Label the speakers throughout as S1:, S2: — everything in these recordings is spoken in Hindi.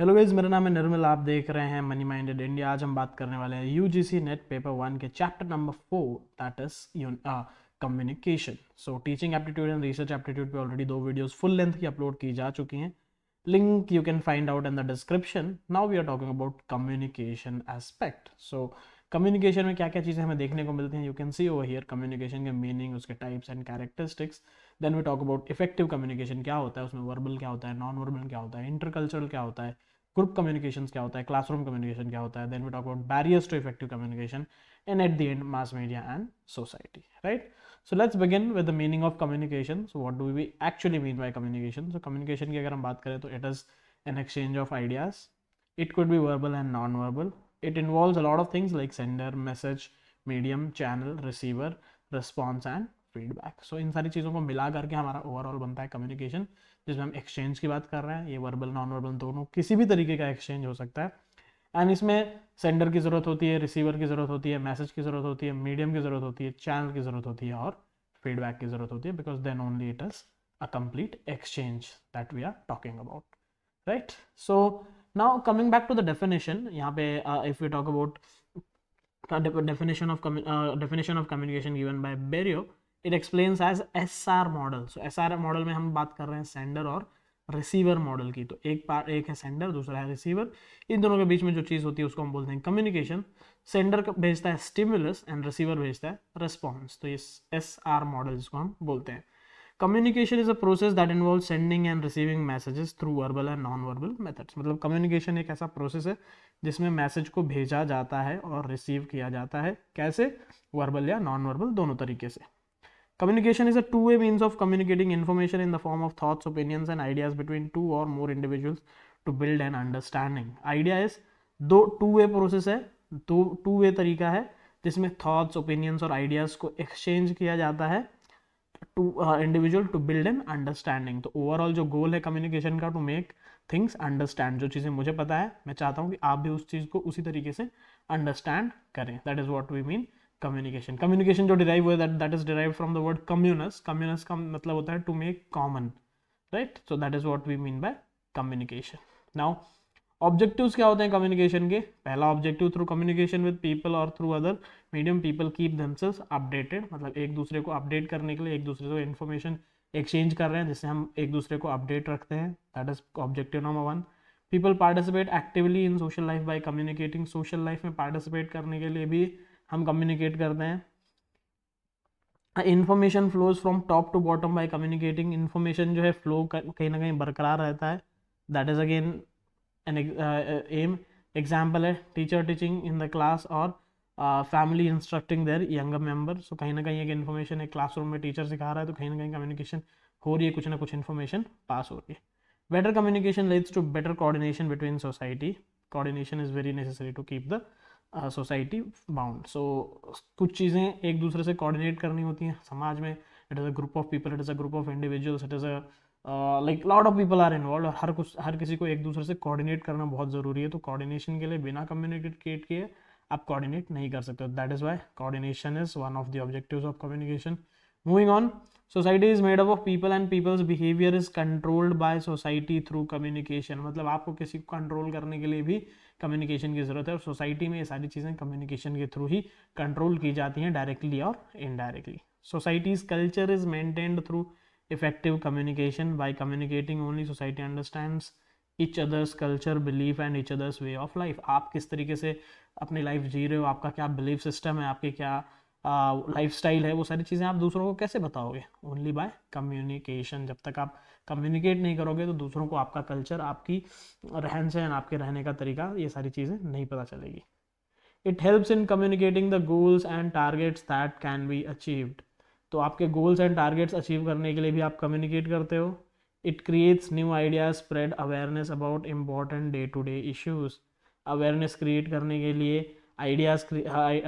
S1: हेलो गाइज मेरा नाम है निर्मल आप देख रहे हैं मनी माइंडेड इंडिया आज हम बात करने वाले हैं यूजीसी नेट पेपर वन के chapter number four that is communication so teaching aptitude and research aptitude पे ऑलरेडी दो वीडियोस फुल लेंथ की अपलोड की जा चुकी हैं link you can find out in the description now we are talking about communication aspect so communication में क्या क्या चीज़ें हमें देखने को मिलती हैं you can see over here communication के मीनिंग उसके types and characteristics Then we talk about effective communication. क्या होता है उसमें वर्बल क्या होता है नॉन वर्बल क्या होता है इंटरकल्चरल क्या होता है ग्रुप कम्युनिकेशन क्या होता है classroom and at the end mass media and society right so let's begin with the meaning of communication so what do we actually mean by communication so communication ki agar hum baat kare it is an exchange of ideas it could be verbal and non verbal it involves a lot of things like sender message medium channel receiver response and feedback so इन सारी चीज़ों को मिला करके हमारा ओवरऑल बनता है कम्युनिकेशन जिसमें हम एक्सचेंज की बात कर रहे हैं ये वर्बल नॉन वर्बल दोनों किसी भी तरीके का एक्सचेंज हो सकता है एंड इसमें सेंडर की ज़रूरत होती है रिसीवर की ज़रूरत होती है मैसेज की ज़रूरत होती है मीडियम की ज़रूरत होती है चैनल की ज़रूरत होती है और फीडबैक की ज़रूरत होती है because then only it is a complete exchange that we are talking about right so now coming back to the definition यहाँ पे if you talk about definition of definition of communication given given Berlo it explains as S R model so S R model में हम बात कर रहे हैं सेंडर और रिसीवर मॉडल की तो एक पार एक है सेंडर दूसरा है रिसीवर इन दोनों के बीच में जो चीज़ होती है उसको हम बोलते हैं कम्युनिकेशन सेंडर भेजता है स्टिमुलस एंड रिसीवर भेजता है रिस्पॉन्स तो इस एस आर मॉडल जिसको हम बोलते हैं communication is a process that involve sending and receiving messages through verbal and non verbal methods मतलब कम्युनिकेशन एक ऐसा प्रोसेस है जिसमें मैसेज को भेजा जाता है और रिसीव किया जाता है कैसे वर्बल या नॉन वर्बल दोनों तरीके से Communication is a two-way means of communicating information in the form of thoughts, opinions and ideas between two or more individuals to build an understanding. Idea is दो टू वे प्रोसेस है दो टू वे तरीका है जिसमें थॉट्स ओपिनियंस और आइडियाज़ को एक्सचेंज किया जाता है to individual to build an understanding तो ओवरऑल जो गोल है कम्युनिकेशन का टू मेक थिंग्स अंडरस्टैंड जो चीज़ें मुझे पता है मैं चाहता हूँ कि आप भी उस चीज़ को उसी तरीके से अंडरस्टैंड करें that is what we mean communication communication जो डिराइव हुआ that that is derive from the word communis communis का मतलब होता है to make common right so that is what we mean by communication now objectives क्या होते हैं कम्युनिकेशन के पहला objective through communication with people और through other medium people keep themselves updated मतलब एक दूसरे को अपडेट करने के लिए एक दूसरे से इन्फॉर्मेशन एक्सचेंज कर रहे हैं जिससे हम एक दूसरे को अपडेट रखते हैं that is objective number one people participate actively in social life by communicating social life में पार्टिसिपेट करने के लिए भी हम कम्युनिकेट करते हैं information flows from top to bottom by communicating information जो है फ्लो कहीं ना कहीं बरकरार रहता है that is again an um example है teacher teaching in the class और family instructing their younger member so कहीं ना कहीं एक इन्फॉर्मेशन एक क्लासरूम में टीचर सिखा रहा है तो कहीं ना कहीं कम्युनिकेशन हो रही है कुछ ना कुछ इन्फॉर्मेशन पास हो रही है better communication leads to better coordination between society coordination is very necessary to keep the society bound so कुछ चीज़ें एक दूसरे से कोऑर्डिनेट करनी होती हैं समाज में it is a group of people it is a group of individuals it is a like lot of people are involve और हर कुछ हर किसी को एक दूसरे से कोऑर्डिनेट करना बहुत ज़रूरी है तो कोऑर्डिनेशन के लिए बिना कम्युनिकेट किए आप कोऑर्डिनेट नहीं कर सकते that is why coordination is one of the objective of communication moving on society is made up of people and people's behaviour is controlled by society through communication मतलब आपको किसी को कंट्रोल करने के लिए भी कम्युनिकेशन की ज़रूरत है और सोसाइटी में ये सारी चीज़ें कम्युनिकेशन के थ्रू ही कंट्रोल की जाती हैं डायरेक्टली और indirectly society's culture is maintained through effective communication by communicating only society understands each other's culture belief and each other's way of life आप किस तरीके से अपनी लाइफ जी रहे हो आपका क्या बिलीफ सिस्टम है आपके क्या लाइफ स्टाइल है वो सारी चीज़ें आप दूसरों को कैसे बताओगे ओनली बाय कम्युनिकेशन जब तक आप कम्युनिकेट नहीं करोगे तो दूसरों को आपका कल्चर आपकी रहन सहन आपके रहने का तरीका ये सारी चीज़ें नहीं पता चलेगी it helps in communicating the goals and targets that can be achieved तो आपके गोल्स एंड टारगेट्स अचीव करने के लिए भी आप कम्युनिकेट करते हो it creates new ideas spread awareness about important day to day issues awareness create करने के लिए आइडियाज़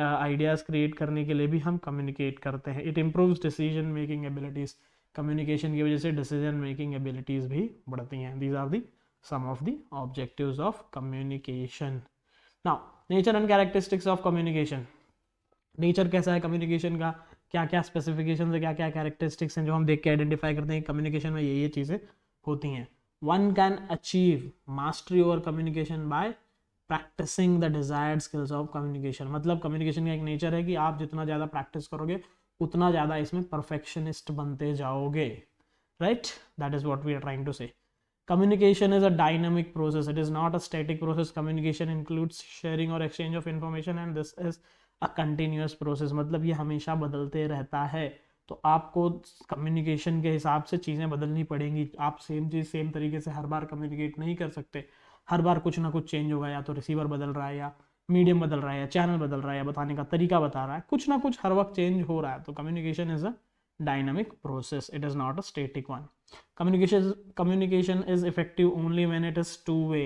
S1: आइडियाज़ क्रिएट करने के लिए भी हम कम्युनिकेट करते हैं it improves decision making abilities communication की वजह से डिसीजन मेकिंग एबिलिटीज़ भी बढ़ती हैं these are the some of the objectives of communication now nature and characteristics of communication nature कैसा है कम्युनिकेशन का क्या क्या स्पेसिफिकेशन है क्या क्या कैरेक्टरिस्टिक्स हैं जो हम देख के आइडेंटिफाई करते हैं कम्युनिकेशन में ये ये चीज़ें होती हैं one can achieve mastery over communication by practising the desired skills of communication मतलब कम्युनिकेशन का एक नेचर है कि आप जितना ज़्यादा प्रैक्टिस करोगे उतना ज़्यादा इसमें परफेक्शनिस्ट बनते जाओगे right that is what we are trying to say communication is a dynamic process it is not a static process communication includes sharing और exchange of information and this is a continuous process मतलब ये हमेशा बदलते रहता है तो आपको कम्युनिकेशन के हिसाब से चीज़ें बदलनी पड़ेंगी आप सेम चीज़ सेम तरीके से हर बार कम्युनिकेट नहीं कर सकते हर बार कुछ ना कुछ चेंज होगा या तो रिसीवर बदल रहा है या मीडियम बदल रहा है या चैनल बदल रहा है या बताने का तरीका बता रहा है कुछ ना कुछ हर वक्त चेंज हो रहा है तो communication is a dynamic process it is not a static one communication communication is effective only when it is two way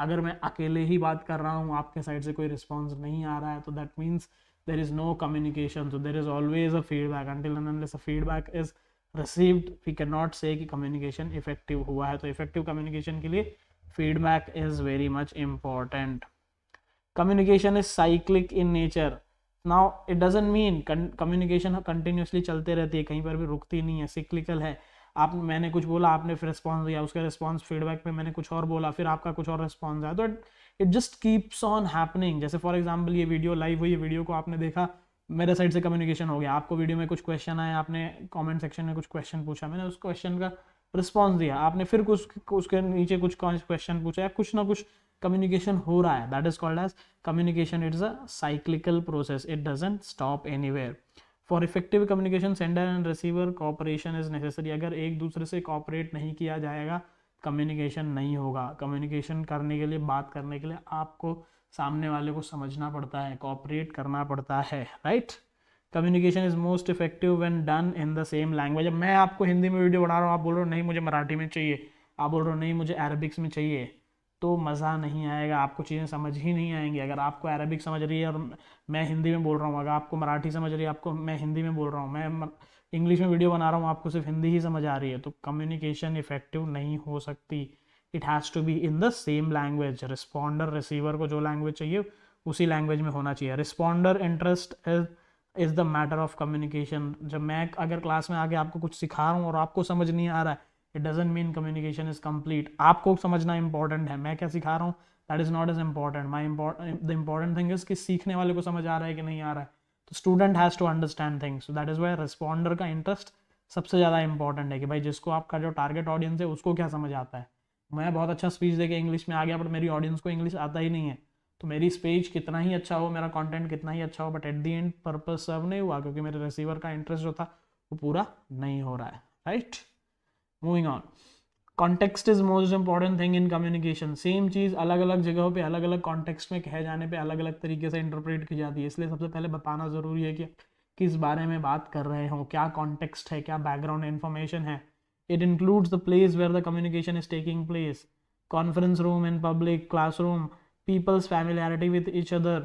S1: अगर मैं अकेले ही बात कर रहा हूँ आपके साइड से कोई रिस्पॉन्स नहीं आ रहा है तो that means there is no communication so there is always a feedback until feedback is received we can not say कि कम्युनिकेशन इफेक्टिव हुआ है तो इफेक्टिव कम्युनिकेशन के लिए feedback is very much important communication is cyclic in nature now it doesn't mean communication continuously चलते रहती है कहीं पर भी रुकती नहीं है सिक्लिकल है आप मैंने कुछ बोला आपने फिर रिस्पॉन्स दिया उसका रिस्पॉन्स फीडबैक में मैंने कुछ और बोला फिर आपका कुछ और रिस्पॉन्स आया तो it just keeps on happening जैसे फॉर एग्जाम्पल ये वीडियो लाइव हुई वीडियो को आपने देखा मेरे साइड से कम्युनिकेशन हो गया आपको वीडियो में कुछ क्वेश्चन आया आपने कमेंट सेक्शन में कुछ क्वेश्चन पूछा मैंने उस क्वेश्चन का रिस्पॉन्स दिया आपने फिर कुछ उसके नीचे कुछ क्वेश्चन पूछा या कुछ ना कुछ कम्युनिकेशन हो रहा है that is called as communication it's is a cyclical process it doesn't stop anywhere for effective communication sender and receiver cooperation is necessary अगर एक दूसरे से कॉपरेट नहीं किया जाएगा कम्युनिकेशन नहीं होगा कम्युनिकेशन करने के लिए बात करने के लिए आपको सामने वाले को समझना पड़ता है कॉपरेट करना पड़ता है right right? Communication is most effective when done in the same language अब मैं आपको हिंदी में वीडियो बना रहा हूँ आप बोल रहे हो नहीं मुझे मराठी में चाहिए आप बोल रहे हो नहीं मुझे अरबिक्स में चाहिए तो मज़ा नहीं आएगा आपको चीज़ें समझ ही नहीं आएंगी अगर आपको अरबिक समझ रही है और मैं हिंदी में बोल रहा हूँ अगर आपको मराठी समझ रही है आपको मैं हिंदी में बोल रहा हूँ मैं इंग्लिश में वीडियो बना रहा हूँ आपको सिर्फ हिंदी ही समझ आ रही है तो कम्युनिकेशन इफेक्टिव नहीं हो सकती it has to be in the same language responder receiver को जो लैंग्वेज चाहिए उसी लैंग्वेज में होना चाहिए responder interest is is the matter of communication जब मैं अगर क्लास में आगे आपको कुछ सिखा रहा हूँ और आपको समझ नहीं आ रहा है it doesn't mean communication is complete आपको समझना इंपॉर्टेंट है मैं क्या सिखा रहा हूँ that is not is important my the important thing is कि सीखने वाले को समझ आ रहा है कि नहीं आ रहा है तो student has to understand things that is why responder का इंटरेस्ट सबसे ज़्यादा इंपॉर्टेंट है कि भाई जिसको आपका जो टारगेट ऑडियंस है उसको क्या समझ आता है मैं बहुत अच्छा स्पीच देके इंग्लिश में आ गया बट मेरी ऑडियंस को इंग्लिश आता ही नहीं है तो मेरी स्पेज कितना ही अच्छा हो मेरा कंटेंट कितना ही अच्छा हो but at the end purpose serve नहीं हुआ क्योंकि मेरे रिसीवर का इंटरेस्ट जो था वो पूरा नहीं हो रहा है right moving on context is most important thing in communication same चीज़ अलग अलग जगहों पे अलग अलग कॉन्टेक्स्ट में कहे जाने पे अलग अलग तरीके से इंटरप्रेट की जाती है इसलिए सबसे पहले बताना ज़रूरी है कि किस बारे में बात कर रहे हो क्या कॉन्टेक्स्ट है क्या बैकग्राउंड इन्फॉर्मेशन है it includes the place where the communication is taking place conference room in public classroom people's familiarity with each other,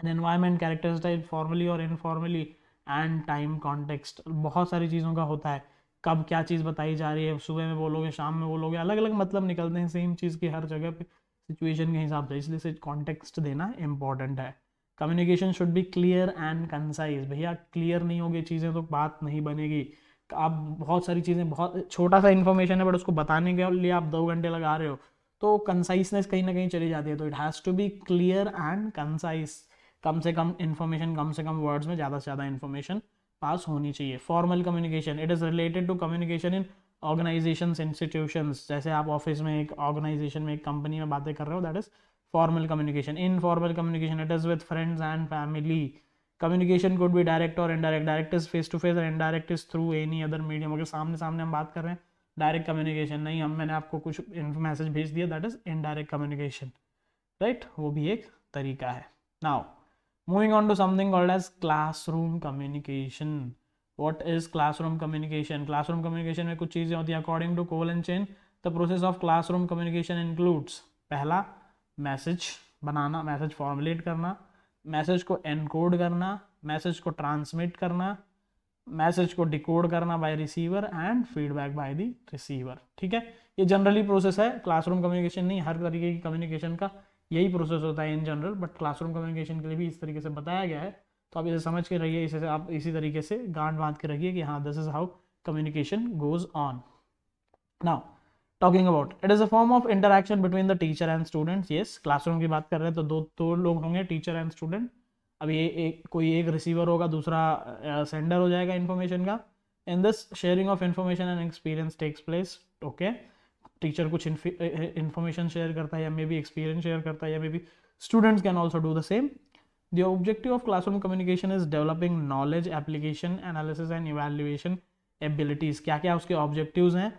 S1: an environment characterized formally or informally, and time context. बहुत सारी चीज़ों का होता है कब क्या चीज़ बताई जा रही है सुबह में बोलोगे शाम में बोलोगे अलग अलग मतलब निकलते हैं सेम चीज़ की हर जगह पे सिचुएशन के हिसाब से इसलिए कॉन्टेक्स्ट देना इम्पॉर्टेंट है communication should be clear and concise भैया क्लियर नहीं होगी चीज़ें तो बात नहीं बनेगी आप बहुत सारी चीज़ें बहुत छोटा सा इन्फॉर्मेशन है बट उसको बताने के लिए आप दो घंटे लगा रहे हो तो कंसाइसनेस कहीं ना कहीं चली जाती है तो it has to be clear and concise कम से कम इन्फॉर्मेशन कम से कम वर्ड्स में ज़्यादा से ज़्यादा इन्फॉर्मेशन पास होनी चाहिए formal communication it is related to communication in organisation institutions जैसे आप ऑफिस में एक ऑर्गेनाइजेशन में एक कंपनी में बातें कर रहे हो that is formal communication informal communication it is with friends and family communication could भी डायरेक्ट और indirect direct is face to face और indirect is through any other medium अगर सामने सामने हम बात कर रहे हैं डायरेक्ट कम्युनिकेशन नहीं हम मैंने आपको कुछ मैसेज भेज दिया that is indirect communication right वो भी एक तरीका है now moving on to something called as classroom communication what is classroom communication classroom communication में कुछ चीज़ें होती हैं according to Cole and Chan the process of classroom communication includes पहला मैसेज बनाना मैसेज फॉर्मुलेट करना मैसेज को एनकोड करना मैसेज को ट्रांसमिट करना मैसेज को डिकोड करना by receiver and feedback by the receiver ठीक है ये जनरली प्रोसेस है क्लासरूम कम्युनिकेशन नहीं हर तरीके की कम्युनिकेशन का यही प्रोसेस होता है in general but classroom communication के लिए भी इस तरीके से बताया गया है तो आप इसे समझ के रहिए इसे आप इसी तरीके से गांड बांध के रखिए कि हाँ this is how communication goes on now talking about it is a form of interaction between the teacher and students yes classroom की बात कर रहे हैं तो दो दो लोग होंगे टीचर एंड स्टूडेंट अब ये एक कोई एक रिसीवर होगा दूसरा सेंडर हो जाएगा इन्फॉर्मेशन का and this sharing of information and experience takes place okay teacher कुछ इन्फॉर्मेशन शेयर करता है या मे बी एक्सपीरियंस शेयर करता है या maybe students can also do the same the objective of classroom communication is developing knowledge application analysis and evaluation abilities क्या क्या उसके ऑब्जेक्टिव हैं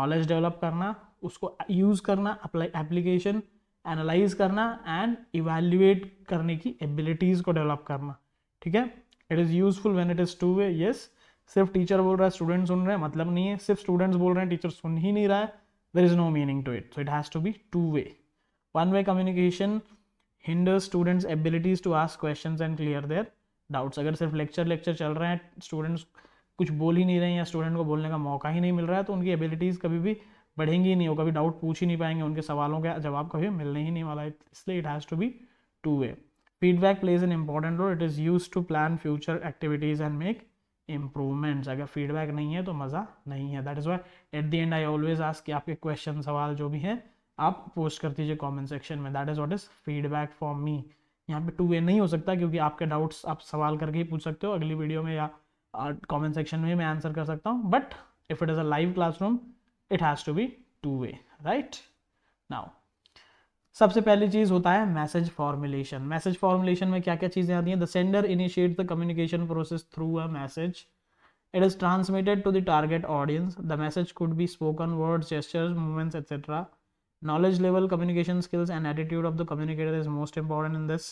S1: नॉलेज डेवलप करना उसको यूज़ करना एप्लीकेशन एनालाइज करना एंड इवेल्युएट करने की एबिलिटीज़ को डेवलप करना ठीक है it is useful when it is two way yes सिर्फ टीचर बोल रहा है स्टूडेंट सुन रहे हैं मतलब नहीं है सिर्फ स्टूडेंट्स बोल रहे हैं टीचर सुन ही नहीं रहा है there is no meaning to it so it has to be two way one way communication hinder students abilities to ask question and clear their doubts अगर सिर्फ लेक्चर लेक्चर चल रहे हैं स्टूडेंट्स कुछ बोल ही नहीं रहे हैं या स्टूडेंट को बोलने का मौका ही नहीं मिल रहा है तो उनकी एबिलिटीज़ कभी भी बढ़ेंगे ही नहीं वो कभी डाउट पूछ ही नहीं पाएंगे उनके सवालों के जवाब कभी मिलने ही नहीं वाला इसलिए it has to be two way feedback plays an important role it is use to plan future activities and make improvements अगर फीडबैक नहीं है तो मज़ा नहीं है that is why at the end I always ask कि आपके क्वेश्चन सवाल जो भी हैं आप पोस्ट कर दीजिए कॉमेंट सेक्शन में that is what is feedback for me यहाँ पे टू वे नहीं हो सकता क्योंकि आपके डाउट्स आप सवाल करके ही पूछ सकते हो अगली वीडियो में या कॉमेंट सेक्शन में मैं आंसर कर सकता हूँ but if it is a live classroom it has to be two way right now सबसे पहली चीज़ होता है मैसेज फॉर्मुलेशन मैसेज फॉर्मुलेशन में क्या क्या चीज़ें आती है the sender initiate the communication process through a message it is transmitted to the target audience the message could be spoken word gestures movements etcetera knowledge level communication skills and attitude of the communicator is most important in this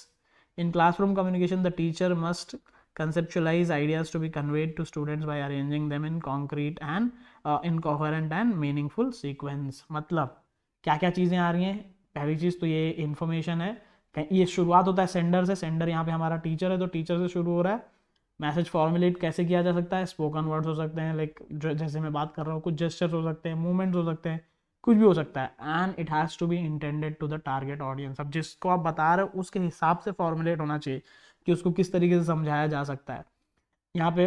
S1: in classroom communication the teacher must conceptualize ideas to be conveyed to students by arranging them in concrete and uh, incoherent and meaningful sequence मतलब क्या क्या चीज़ें आ रही हैं पहली चीज़ तो ये इन्फॉर्मेशन है ये शुरुआत होता है सेंडर से सेंडर यहाँ पे हमारा टीचर है तो टीचर से शुरू हो रहा है मैसेज फॉर्मुलेट कैसे किया जा सकता है स्पोकन वर्ड्स हो सकते हैं लाइक जैसे मैं बात कर रहा हूँ कुछ जेस्टर्स हो सकते हैं मूवमेंट्स हो सकते हैं कुछ भी हो सकता है and it has to be intended to the target audience अब जिसको आप बता रहे हो उसके हिसाब से फॉर्मुलेट होना चाहिए कि उसको किस तरीके से समझाया जा सकता है यहाँ पे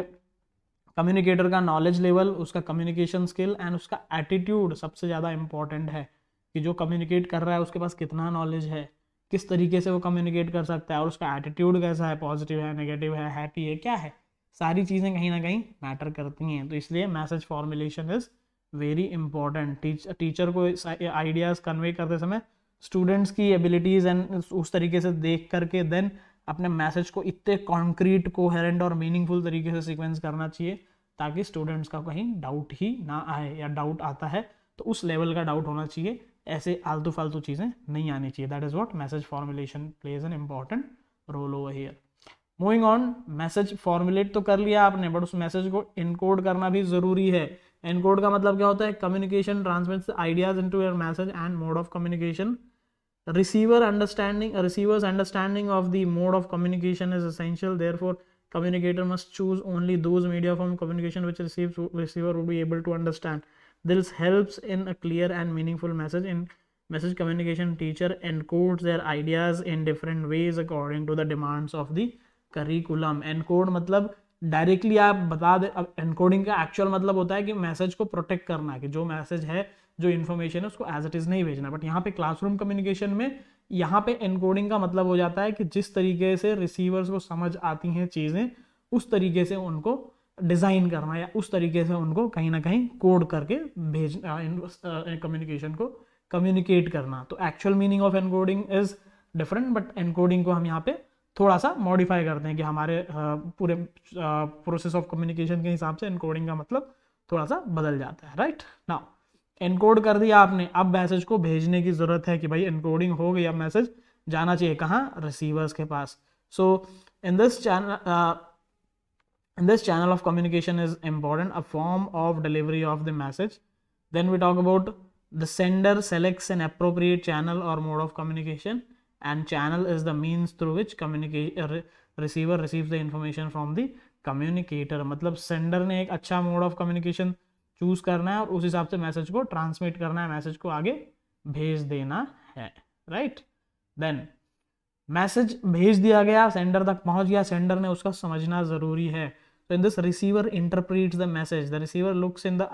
S1: कम्युनिकेटर का नॉलेज लेवल उसका कम्युनिकेशन स्किल एंड उसका एटीट्यूड सबसे ज़्यादा इम्पॉर्टेंट है कि जो कम्युनिकेट कर रहा है उसके पास कितना नॉलेज है किस तरीके से वो कम्युनिकेट कर सकता है और उसका एटीट्यूड कैसा है पॉजिटिव है नेगेटिव है हैप्पी है क्या है सारी चीज़ें कहीं ना कहीं मैटर करती हैं तो इसलिए message formulation is very important teacher को आइडियाज़ कन्वे करते समय स्टूडेंट्स की एबिलिटीज़ एंड उस तरीके से देख करके देन अपने मैसेज को इतने कॉन्क्रीट कोहेरेंट और मीनिंगफुल तरीके से सीक्वेंस करना चाहिए ताकि स्टूडेंट्स का कहीं डाउट ही ना आए या डाउट आता है तो उस लेवल का डाउट होना चाहिए ऐसे आलतू फालतू चीज़ें नहीं आनी चाहिए that is what message formulation plays an important role over here moving on message formulate तो कर लिया आपने बट उस मैसेज को इनकोड करना भी ज़रूरी है इनकोड का मतलब क्या होता है communication transmits ideas into your message and mode of communication receiver understanding receiver's understanding of the mode of communication is essential therefore communicator must choose only those media form communication which receives receiver would be able to understand this helps in a clear and meaningful message in message communication teacher encodes their ideas in different ways according to the demands of the curriculum encode matlab directly आप बता दे अब एनकोडिंग का एक्चुअल मतलब होता है कि मैसेज को प्रोटेक्ट करना कि जो मैसेज है जो इन्फॉर्मेशन है उसको एज इट इज़ नहीं भेजना बट यहाँ पे क्लासरूम कम्युनिकेशन में यहाँ पे एनकोडिंग का मतलब हो जाता है कि जिस तरीके से रिसीवर्स को समझ आती हैं चीज़ें उस तरीके से उनको डिज़ाइन करना या उस तरीके से उनको कहीं ना कहीं कोड करके भेजना कम्युनिकेशन uh, uh, को कम्युनिकेट करना तो actual meaning of encoding is different but encoding को हम यहाँ पे थोड़ा सा मॉडिफाई करते हैं कि हमारे uh, पूरे प्रोसेस ऑफ कम्युनिकेशन के हिसाब से एनकोडिंग का मतलब थोड़ा सा बदल जाता है राइट नाउ इनकोड कर दिया आपने अब मैसेज को भेजने की जरूरत है कि भाई इनकोडिंग हो गई अब मैसेज जाना चाहिए कहाँ रिसीवर्स के पास so in this channel in this channel of communication is important a form of delivery of the message then we talk about the sender selects an appropriate channel और mode of communication and channel is the means through which communication receiver receive the information from the communicator मतलब सेंडर ने एक अच्छा मोड ऑफ कम्युनिकेशन चूज करना है और उस हिसाब से मैसेज को ट्रांसमिट करना है मैसेज को आगे भेज देना है राइट देन मैसेज भेज दिया गया सेंडर तक पहुंच गया सेंडर ने उसका समझना जरूरी है तो in this receiver interpret the message the receiver looks in the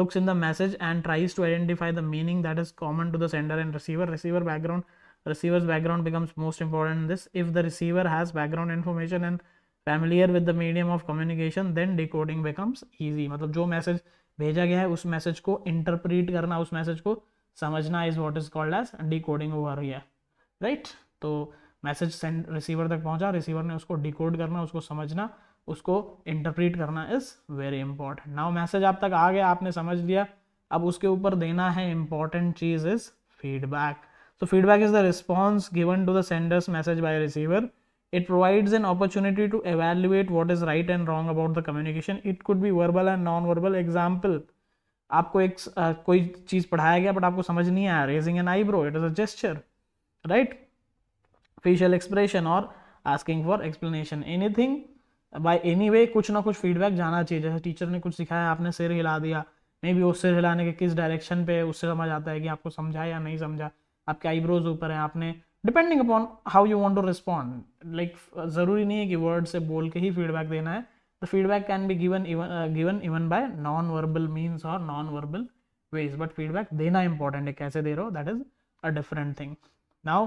S1: looks in the message and tries to identify the meaning that is common to the sender and receiver receiver background receivers background becomes most important this if the receiver has background information and familiar with the medium of communication then decoding becomes easy मतलब जो मैसेज भेजा गया है उस मैसेज को इंटरप्रीट करना उस मैसेज को समझना is what is called as the decoding over है राइट तो मैसेज सेंड रिसीवर तक पहुंचा रिसीवर ने उसको डिकोड करना उसको समझना उसको इंटरप्रीट करना is very important now message आप तक आ गया आपने समझ लिया अब उसके ऊपर देना है इंपॉर्टेंट चीज is feedback so feedback is the response given to the sender's message by receiver it provides an opportunity to evaluate what is right and wrong about the communication it could be verbal and non verbal example आपको एक uh, कोई चीज़ पढ़ाया गया बट आपको समझ नहीं आया raising an eyebrow it is a gesture right facial expression और asking for explanation anything by any way कुछ ना कुछ फीडबैक जाना चाहिए जैसे टीचर ने कुछ सिखाया आपने सिर हिला दिया मे बी उस सिर हिलाने के किस डायरेक्शन पे उससे समझ आता है कि आपको समझा या नहीं समझा आपके आईब्रोज ऊपर हैं आपने depending upon how you want to respond like जरूरी नहीं है कि वर्ड से बोल के ही फीडबैक देना है the feedback can be given even given even by non verbal means और non verbal ways but feedback देना इंपॉर्टेंट है कैसे दे रहे हो that is a different thing now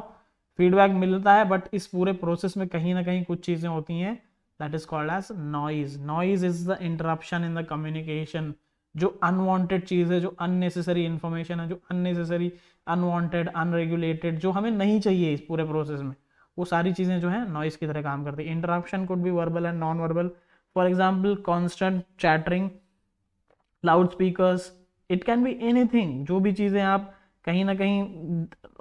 S1: feedback मिलता है बट इस पूरे प्रोसेस में कहीं ना कहीं कुछ चीज़ें होती हैं that is called as noise noise is the interruption in the communication जो अनवांटेड चीज़ है जो अननेसेसरी इन्फॉर्मेशन है जो अननेसेसरी अनवांटेड अनरेगुलेटेड जो हमें नहीं चाहिए इस पूरे प्रोसेस में वो सारी चीज़ें जो है नॉइस की तरह काम करती है इंटरप्शन कुड भी verbal and non verbal for example constant chattering loud speakers it can be thing जो भी चीज़ें आप कहीं ना कहीं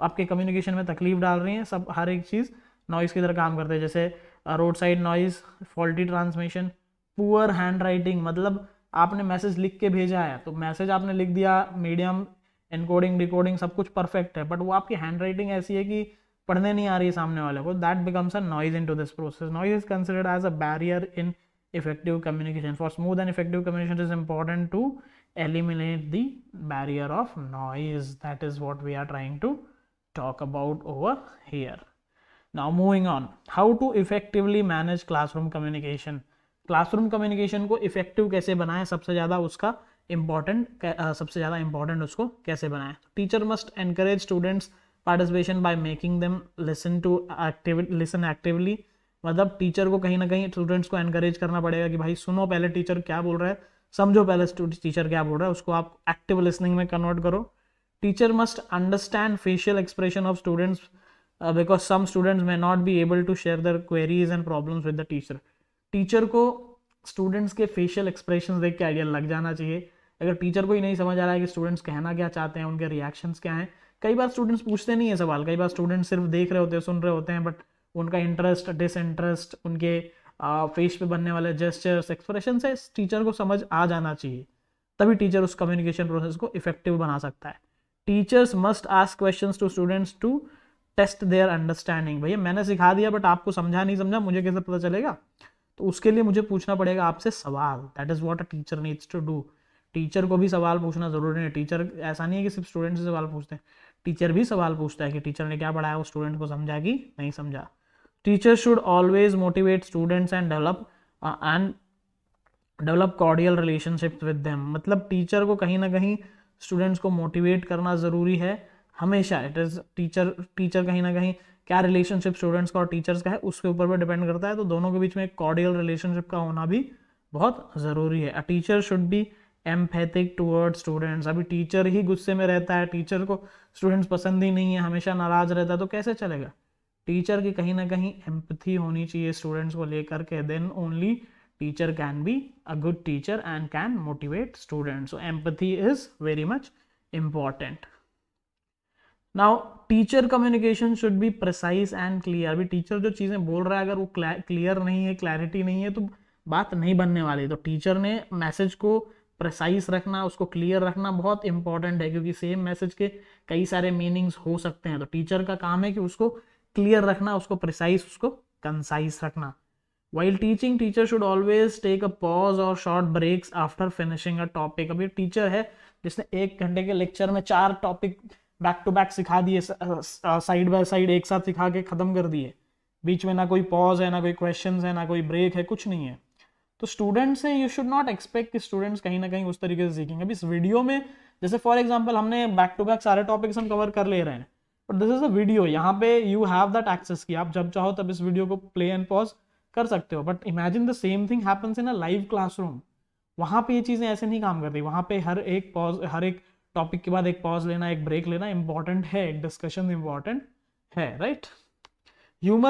S1: आपके कम्युनिकेशन में तकलीफ डाल रही हैं सब हर एक चीज़ नॉइस की तरह काम करते हैं जैसे road side noise faulty transmission poor hand writing मतलब आपने मैसेज लिख के भेजा है तो मैसेज आपने लिख दिया मीडियम इनकोडिंग डिकोडिंग सब कुछ परफेक्ट है बट वो आपकी हैंड राइटिंग ऐसी है कि पढ़ने नहीं आ रही है सामने वाले को that becomes a noise into this process noise is considered as a barrier in effective communication for smooth and effective communication is important to eliminate the barrier of noise that is what we are trying to talk about over here now moving on how to effectively manage classroom communication classroom communication को इफेक्टिव कैसे बनाएं सबसे ज़्यादा उसका इम्पॉर्टेंट सबसे ज़्यादा इम्पॉर्टेंट उसको कैसे बनाएं teacher must encourage students participation by making them listen to active listen actively मतलब टीचर को कहीं ना कहीं स्टूडेंट्स को एनकरेज करना पड़ेगा कि भाई सुनो पहले टीचर क्या बोल रहा है समझो पहले टीचर क्या बोल रहा है उसको आप एक्टिव लिसनिंग में कन्वर्ट करो teacher must understand facial expression of students because some students may not be able to share their queries and problems with the teacher teacher को स्टूडेंट्स के फेशियल एक्सप्रेशन देख के आइडिया लग जाना चाहिए अगर टीचर को ही नहीं समझ आ रहा है कि स्टूडेंट्स कहना क्या चाहते हैं उनके रिएक्शंस क्या हैं कई बार स्टूडेंट्स पूछते नहीं है सवाल कई बार स्टूडेंट्स सिर्फ देख रहे होते हैं सुन रहे होते हैं बट उनका इंटरेस्ट डिसइंटरेस्ट उनके फेस पे बनने वाले जेस्चर्स एक्सप्रेशन से टीचर को समझ आ जाना चाहिए तभी टीचर उस कम्युनिकेशन प्रोसेस को इफेक्टिव बना सकता है teachers must ask question to students to test their understanding भैया मैंने सिखा दिया बट आपको समझा नहीं समझा मुझे कैसे पता चलेगा तो उसके लिए मुझे पूछना पड़ेगा आपसे सवाल that is what a teacher needs to do teacher को भी सवाल पूछना ज़रूरी है टीचर ऐसा नहीं है कि सिर्फ स्टूडेंट से सवाल पूछते हैं टीचर भी सवाल पूछता है कि टीचर ने क्या पढ़ाया वो स्टूडेंट को समझा कि नहीं समझा teacher should always motivate students and develop and develop cordial relationship with them मतलब टीचर को कहीं ना कहीं स्टूडेंट्स को मोटिवेट करना ज़रूरी है हमेशा इट इज़ टीचर टीचर कहीं ना कहीं क्या रिलेशनशिप स्टूडेंट्स का और टीचर्स का है उसके ऊपर भी डिपेंड करता है तो दोनों के बीच में एक कॉर्डियल रिलेशनशिप का होना भी बहुत ज़रूरी है a teacher should be empathic toward students अभी टीचर ही गुस्से में रहता है टीचर को स्टूडेंट्स पसंद ही नहीं है हमेशा नाराज़ रहता है तो कैसे चलेगा टीचर की कहीं ना कहीं एम्पथी होनी चाहिए स्टूडेंट्स को लेकर के then only teacher can be a good teacher and can motivate students so empathy is very much important now teacher communication should be precise and clear अभी टीचर जो चीज़ें बोल रहा है अगर वो क्लियर नहीं है क्लैरिटी नहीं है तो बात नहीं बनने वाली तो टीचर ने मैसेज को प्रिसाइज रखना उसको क्लियर रखना बहुत इंपॉर्टेंट है क्योंकि सेम मैसेज के कई सारे मीनिंग्स हो सकते हैं तो टीचर का काम है कि उसको क्लियर रखना उसको प्रिसाइज उसको कंसाइज रखना while teaching teacher should always take a pause और short breaks after finishing a topic अभी टीचर है जिसने एक घंटे के लेक्चर में चार टॉपिक बैक टू बैक सिखा दिए साइड बाय साइड एक साथ सिखा के ख़त्म कर दिए बीच में ना कोई पॉज है ना कोई क्वेश्चन है ना कोई ब्रेक है कुछ नहीं है तो स्टूडेंट्स से यू शुड नॉट एक्सपेक्ट कि स्टूडेंट्स कहीं ना कहीं उस तरीके से सीखेंगे अभी इस वीडियो में जैसे फॉर एग्जाम्पल हमने बैक टू बैक सारे टॉपिक्स हम कवर कर ले रहे हैं but this is a video यहाँ पे यू हैव दैट एक्सेस की आप जब चाहो तब इस वीडियो को प्ले एंड पॉज कर सकते हो but imagine the same thing happens in a live classroom वहाँ पे ये चीज़ें ऐसे नहीं काम करती वहाँ पे हर एक पॉज हर एक टॉपिक के बाद एक पॉज लेना एक ब्रेक लेना इंपॉर्टेंट है डिस्कशन इंपॉर्टेंट है right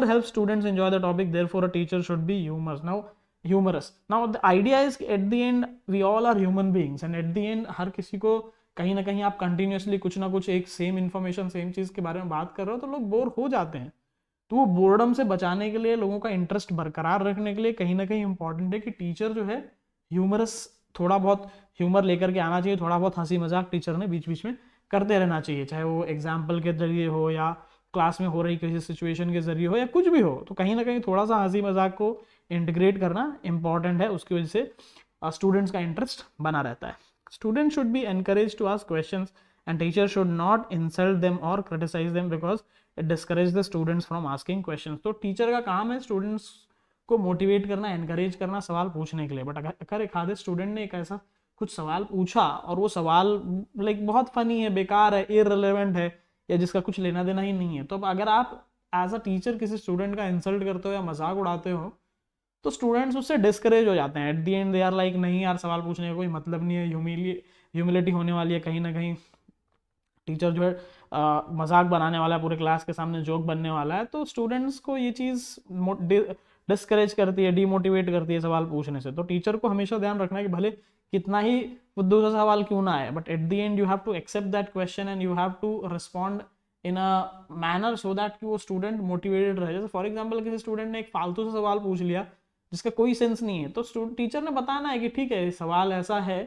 S1: help students enjoy the topic topic for a teacher should be humour now humorous now the idea is at the end we all are human beings and at the end हर किसी को कहीं ना कहीं आप कंटिन्यूसली कुछ ना कुछ एक सेम इन्फॉर्मेशन सेम चीज़ के बारे में बात कर रहे हो तो लोग बोर हो जाते हैं तो वो बोर्डम से बचाने के लिए लोगों का इंटरेस्ट बरकरार रखने के लिए कहीं ना कहीं इंपॉर्टेंट है कि टीचर जो है ह्यूमरस थोड़ा बहुत ह्यूमर लेकर के आना चाहिए थोड़ा बहुत हंसी मजाक टीचर ने बीच बीच में करते रहना चाहिए चाहे वो एग्जाम्पल के जरिए हो या क्लास में हो रही किसी सिचुएशन के जरिए हो या कुछ भी हो तो कहीं ना कहीं थोड़ा सा हंसी मजाक को इंटीग्रेट करना इंपॉर्टेंट है उसकी वजह से स्टूडेंट्स का इंटरेस्ट बना रहता है student should be encourage to ask question and teacher should not insult them और criticise them because it discourage the students from asking question तो टीचर का काम है स्टूडेंट्स को मोटिवेट करना एनकरेज करना सवाल पूछने के लिए बट अगर एक आधे स्टूडेंट ने एक ऐसा कुछ सवाल पूछा और वो सवाल लाइक बहुत फनी है बेकार है इरेलीवेंट है या जिसका कुछ लेना देना ही नहीं है तो अब अगर आप एज अ टीचर किसी स्टूडेंट का इंसल्ट करते हो या मजाक उड़ाते हो तो स्टूडेंट्स उससे डिस्करेज हो जाते हैं at the end they are like नहीं यार सवाल पूछने का कोई मतलब नहीं है ह्यूमिलिटी होने वाली है कहीं ना कहीं टीचर जो है मजाक बनाने वाला है पूरे क्लास के सामने जोक बनने वाला है तो स्टूडेंट्स को ये चीज़ डिस्करेज करती है डीमोटिवेट करती है सवाल पूछने से तो टीचर को हमेशा ध्यान रखना है कि भले कितना ही बुद्धू सवाल क्यों ना आए but at the end you have to accept that question and you have to respond in a manner so that कि वो स्टूडेंट मोटिवेटेड रहे जैसे फॉर एग्जाम्पल किसी स्टूडेंट ने एक फालतू सा सवाल पूछ लिया जिसका कोई सेंस नहीं है तो टीचर ने बताना है कि ठीक है सवाल ऐसा है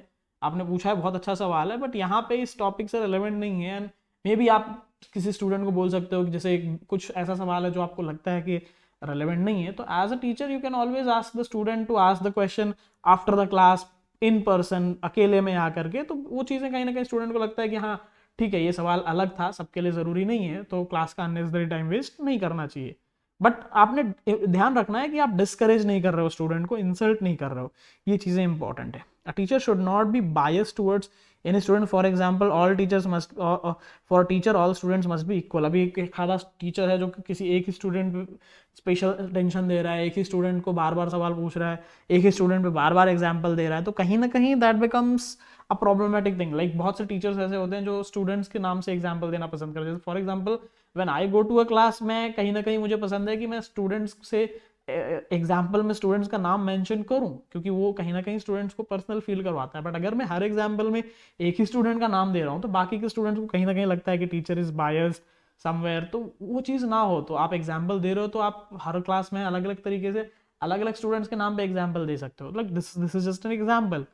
S1: आपने पूछा है बहुत अच्छा सवाल है बट यहाँ पे इस टॉपिक से रिलेवेंट नहीं है एंड मे बी आप किसी स्टूडेंट को बोल सकते हो कि जैसे कुछ ऐसा सवाल है जो आपको लगता है कि रेलिवेंट नहीं है तो as a teacher you can always ask the student to ask the question after the class in person अकेले में आ करके तो वो चीज़ें कहीं ना कहीं स्टूडेंट को लगता है कि हाँ ठीक है ये सवाल अलग था सबके लिए ज़रूरी नहीं है तो क्लास का अननेसरी टाइम वेस्ट नहीं करना चाहिए बट आपने ध्यान रखना है कि आप डिस्करेज नहीं कर रहे हो स्टूडेंट को इंसल्ट नहीं कर रहे हो ये चीज़ें इंपॉर्टेंट है a teacher should not be bias towards any student for example all teachers must for teacher all students must भी इक्वल अभी एक खादा टीचर है जो कि किसी एक ही स्टूडेंट स्पेशल टेंशन दे रहा है एक ही स्टूडेंट को बार बार सवाल पूछ रहा है एक ही स्टूडेंट पे बार बार एग्जाम्पल दे रहा है तो कहीं ना कहीं that becomes a problematic thing like बहुत से टीचर्स ऐसे होते हैं जो स्टूडेंट्स के नाम से एग्जाम्पल देना पसंद करते हैं for example when I go to a class मैं कहीं ना कहीं मुझे पसंद है कि मैं स्टूडेंट्स से एग्जाम्पल में स्टूडेंट्स का नाम मेंशन करूं क्योंकि वो कहीं ना कहीं स्टूडेंट्स को पर्सनल फील करवाता है बट अगर मैं हर एग्जाम्पल में एक ही स्टूडेंट का नाम दे रहा हूं तो बाकी के स्टूडेंट्स को कहीं ना कहीं लगता है कि टीचर इज बायस समवेयर तो वो चीज़ ना हो तो आप एग्जाम्पल दे रहे हो तो आप हर क्लास में अलग अलग तरीके से अलग अलग स्टूडेंट्स के नाम पर एग्जाम्पल दे सकते हो like this this is just an example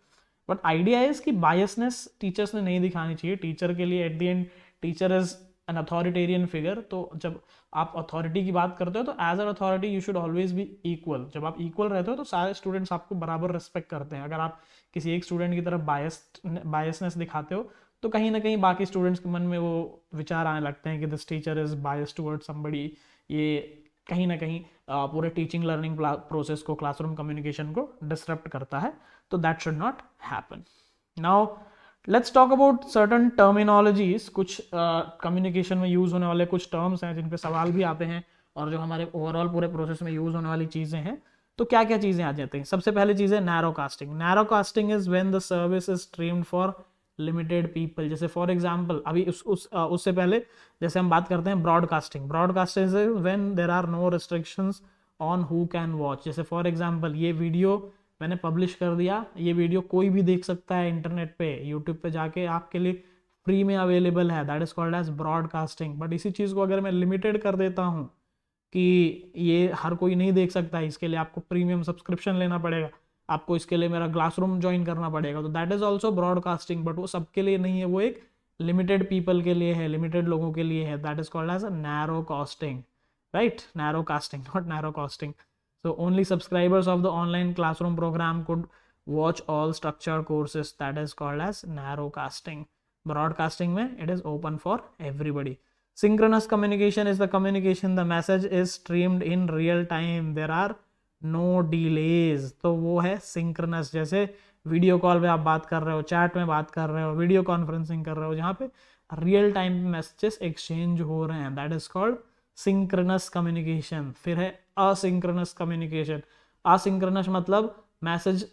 S1: but idea is कि बायसनेस टीचर्स ने नहीं दिखानी चाहिए टीचर के लिए at the end teacher is an authoritarian figure तो जब आप अथॉरिटी की बात करते हो तो as an authority you should always be equal जब आप इक्वल रहते हो तो सारे स्टूडेंट्स आपको बराबर रिस्पेक्ट करते हैं अगर आप किसी एक स्टूडेंट की तरफ बायस बायसनेस दिखाते हो तो कहीं ना कहीं बाकी स्टूडेंट्स के मन में वो विचार आने लगते हैं कि this teacher is bias toward somebody ये कहीं ना कहीं पूरे टीचिंग लर्निंग प्रोसेस को क्लासरूम कम्युनिकेशन को डिस्टर्ब करता है तो that should not happen now let's talk about certain terminologies कुछ कम्युनिकेशन uh, में यूज होने वाले कुछ टर्म्स हैं जिन पे सवाल भी आते हैं और जो हमारे ओवरऑल पूरे प्रोसेस में यूज होने वाली चीज़ें हैं तो क्या क्या चीज़ें आ जाती हैं सबसे पहले चीज़ है narrow casting narrow casting is when the service is streamed for limited people जैसे फॉर एग्जाम्पल अभी उस उस uh, उससे पहले जैसे हम बात करते हैं broadcasting broadcasting when there are no restrictions on who can watch जैसे फॉर एग्जाम्पल ये वीडियो मैंने पब्लिश कर दिया ये वीडियो कोई भी देख सकता है इंटरनेट पे यूट्यूब पे जाके आपके लिए फ्री में अवेलेबल है that is called as broadcasting but इसी चीज़ को अगर मैं लिमिटेड कर देता हूँ कि ये हर कोई नहीं देख सकता इसके लिए आपको प्रीमियम सब्सक्रिप्शन लेना पड़ेगा आपको इसके लिए मेरा क्लासरूम ज्वाइन करना पड़ेगा तो that is also broadcasting but वो सबके लिए नहीं है वो एक लिमिटेड पीपल के लिए है लिमिटेड लोगों के लिए है that is called as a narrow casting right narrow casting not narrow casting So only subscribers of the online classroom program could watch all structured courses that is called as narrow casting Broadcasting mein it is open for everybody. Synchronous communication is the communication the message is streamed in real time. There are no delays to wo hai synchronous jaise video call pe aap baat kar rahe ho chat mein baat kar rahe ho video conferencing kar rahe ho jahan pe real time messages exchange ho rahe hain that is called synchronous communication फिर है असिंक्रनस कम्युनिकेशन असिंक्रनस मतलब मैसेज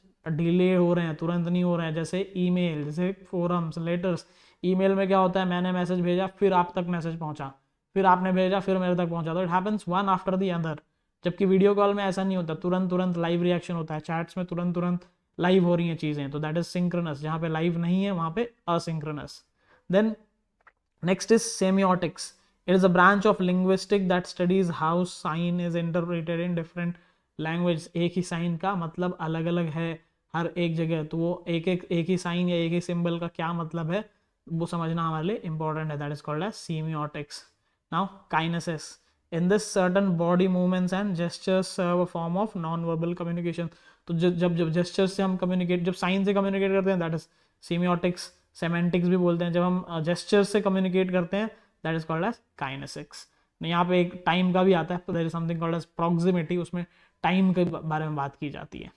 S1: डिले हो रहे हैं तुरंत नहीं हो रहे हैं जैसे ईमेल जैसे फोरम्स लेटर्स ईमेल में क्या होता है मैंने मैसेज भेजा फिर आप तक मैसेज पहुंचा फिर आपने भेजा फिर मेरे तक पहुंचा तो it happens one after the other जबकि वीडियो कॉल में ऐसा नहीं होता तुरंत तुरंत लाइव रिएक्शन होता है चैट्स में तुरंत तुरंत लाइव हो रही हैं चीज़ें तो दैट इज सिंक्रनस जहाँ पे लाइव नहीं है वहाँ पे asynchronous then next is semiotics it is a branch of linguistic that studies how sign is interpreted in different language एक ही साइन का मतलब अलग अलग है हर एक जगह तो वो एक एक एक ही साइन या एक ही सिंबल का क्या मतलब है वो समझना हमारे लिए इंपॉर्टेंट है that is called as semiotics now kinesis in this certain body movements and gestures serve a form of non verbal communication तो जब जब जब जेस्चर्स से हम कम्युनिकेट जब साइन से कम्युनिकेट करते हैं दैट इज सीमियोटिक्स सेमेंटिक्स भी बोलते हैं जब हम जेस्टर्स से कम्युनिकेट करते हैं that is called as kinesics यहाँ पे एक टाइम का भी आता है there is something called as proximity उसमें टाइम के बारे में बात की जाती है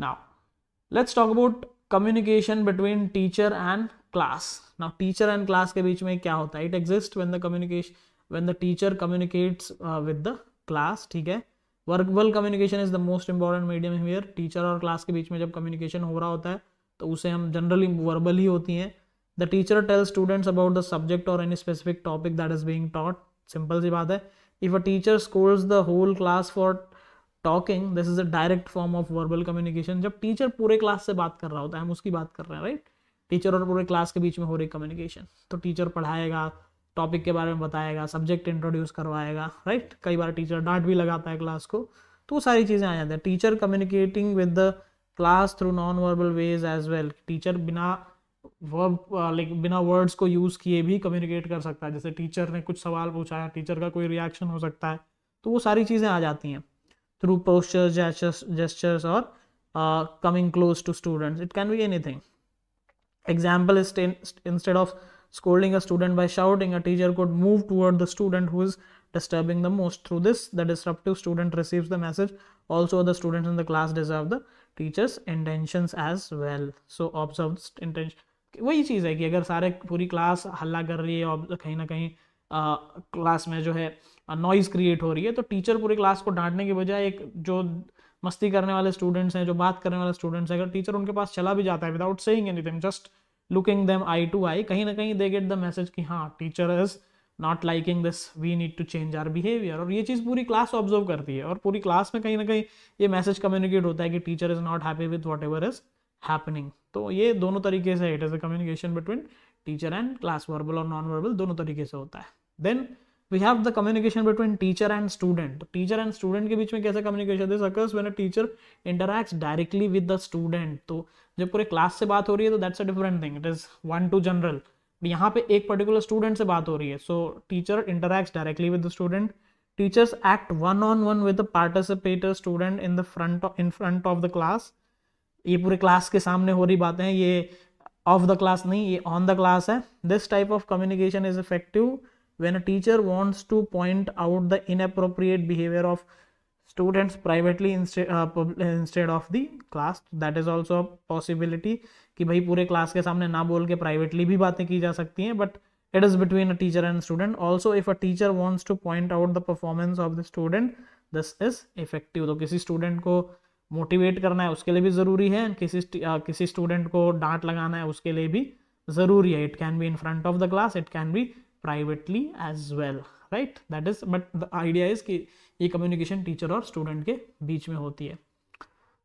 S1: now let's talk about communication between teacher and class now teacher and class के बीच में क्या होता है it exist when the communication when the teacher communicates with the class ठीक है verbal communication is the most important medium here teacher और क्लास के बीच में जब कम्युनिकेशन हो रहा होता है तो उसे हम जनरली वर्बल ही होती हैं the teacher tell students about the subject और any specific topic that is being taught simple सी बात है if a teacher scolds the whole class for talking this is a direct form of verbal communication जब टीचर पूरे क्लास से बात कर रहा होता है हम उसकी बात कर रहे हैं राइट टीचर और पूरे क्लास के बीच में हो रही कम्युनिकेशन तो टीचर पढ़ाएगा टॉपिक के बारे में बताएगा सब्जेक्ट इंट्रोड्यूस करवाएगा राइट कई बार टीचर डांट भी लगाता है क्लास को तो वो सारी चीज़ें आ जाती हैं teacher communicating with the class through non verbal ways as well teacher बिना वर्ब लाइक uh, बिना वर्ड्स को यूज किए भी कम्युनिकेट कर सकता है जैसे टीचर ने कुछ सवाल पूछा है टीचर का कोई रिएक्शन हो सकता है तो वो सारी चीजें आ जाती हैं थ्रू पोस्टर जेस्टर्स और coming close to students it can be anything example instead of scolding a student by shouting a teacher could move toward the student who is disturbing the most through this the disruptive student receive the message also the students in the class deserve the teacher's intention as well so observe intention वही चीज़ है कि अगर सारे पूरी क्लास हल्ला कर रही है और कहीं ना कहीं आ, क्लास में जो है नॉइज़ क्रिएट हो रही है तो टीचर पूरी क्लास को डांटने के बजाय एक जो मस्ती करने वाले स्टूडेंट्स हैं जो बात करने वाले स्टूडेंट्स हैं अगर टीचर उनके पास चला भी जाता है without saying anything just looking them eye to eye कहीं ना कहीं दे गेट द मैसेज कि हाँ teacher is not liking this we need to change our behaviour और ये चीज़ पूरी क्लास ऑब्जर्व करती है और पूरी क्लास में कहीं ना कहीं ये मैसेज कम्युनिकेट होता है कि teacher is not happy with whatever is happening तो ये दोनों तरीके से it is a communication between teacher and class verbal और नॉन वर्बल दोनों तरीके से होता है then we have the communication between teacher and student teacher and student के बीच में कैसे communication this occurs when a teacher interacts directly with the student तो जब पूरे क्लास से बात हो रही है तो that's a different thing it is one to general यहाँ पे एक पर्टिकुलर स्टूडेंट से बात हो रही है so teacher interact directly with the student teachers act one on one with the participator student in the front in front of the class ये पूरे क्लास के सामने हो रही बातें हैं ये ऑफ द क्लास नहीं ये ऑन द क्लास है this type of communication is effective when a teacher wants to point out the inappropriate behaviour of students privately instead of the class that is also possibility कि भाई पूरे क्लास के सामने ना बोल के प्राइवेटली भी बातें की जा सकती हैं but it is between a teacher and student also if a teacher wants to point out the performance of the student this is effective तो किसी स्टूडेंट को मोटिवेट करना है उसके लिए भी ज़रूरी है किसी किसी स्टूडेंट को डांट लगाना है उसके लिए भी ज़रूरी है it can be in front of the class it can be privately as well right that is but the idea is कि ये कम्युनिकेशन टीचर और स्टूडेंट के बीच में होती है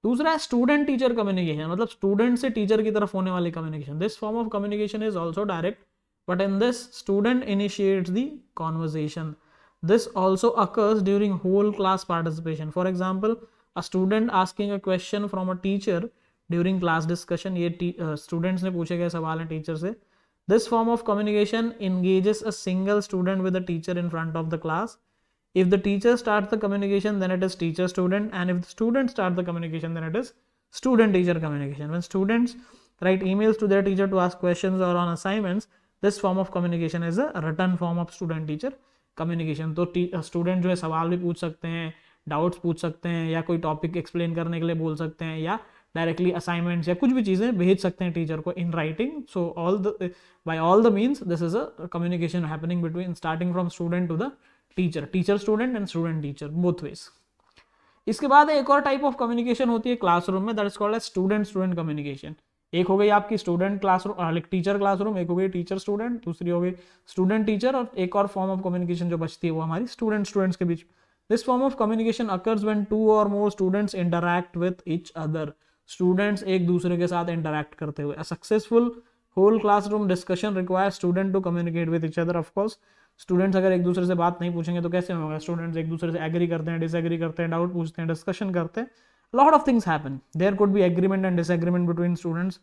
S1: दूसरा है स्टूडेंट टीचर कम्युनिकेशन मतलब स्टूडेंट से टीचर की तरफ होने वाली communication this form of communication is also direct but in this student initiates the conversation this also occurs during whole class participation for example a student asking a question from a teacher during class discussion ये स्टूडेंट्स uh, ने पूछे गए सवाल हैं टीचर से this form of communication engages a single student with a teacher in front of the class if the teacher start the communication then it is teacher student and if the student start the communication then it is student teacher communication when students write emails to their teacher to ask question और on assignments this form of communication is a return form of student teacher communication तो स्टूडेंट जो है सवाल भी पूछ सकते हैं डाउट्स पूछ सकते हैं या कोई टॉपिक एक्सप्लेन करने के लिए बोल सकते हैं या डायरेक्टली असाइनमेंट्स या कुछ भी चीज़ें भेज सकते हैं टीचर को in writing so all the by all the means this is a communication happening between starting from student to the teacher teacher student and student teacher both ways इसके बाद एक और टाइप ऑफ कम्युनिकेशन होती है क्लासरूम में that is called student student communication एक हो गई आपकी स्टूडेंट क्लासरूम टीचर क्लासरूम एक हो गई टीचर स्टूडेंट दूसरी हो गई स्टूडेंट टीचर और एक और फॉर्म ऑफ कम्युनिकेशन जो बचती है वो हमारी स्टूडेंट स्टूडेंट्स के बीच में This form of communication occurs when two or more students interact with each other. Students एक दूसरे के साथ interact करते हुए. A successful whole classroom discussion requires students to communicate with each other. Of course, students अगर एक दूसरे से बात नहीं पूछेंगे तो कैसे होगा? Students एक दूसरे से agree करते हैं, disagree करते हैं, doubt पूछते हैं, discussion करते हैं. Lot of things happen. There could be agreement and disagreement between students.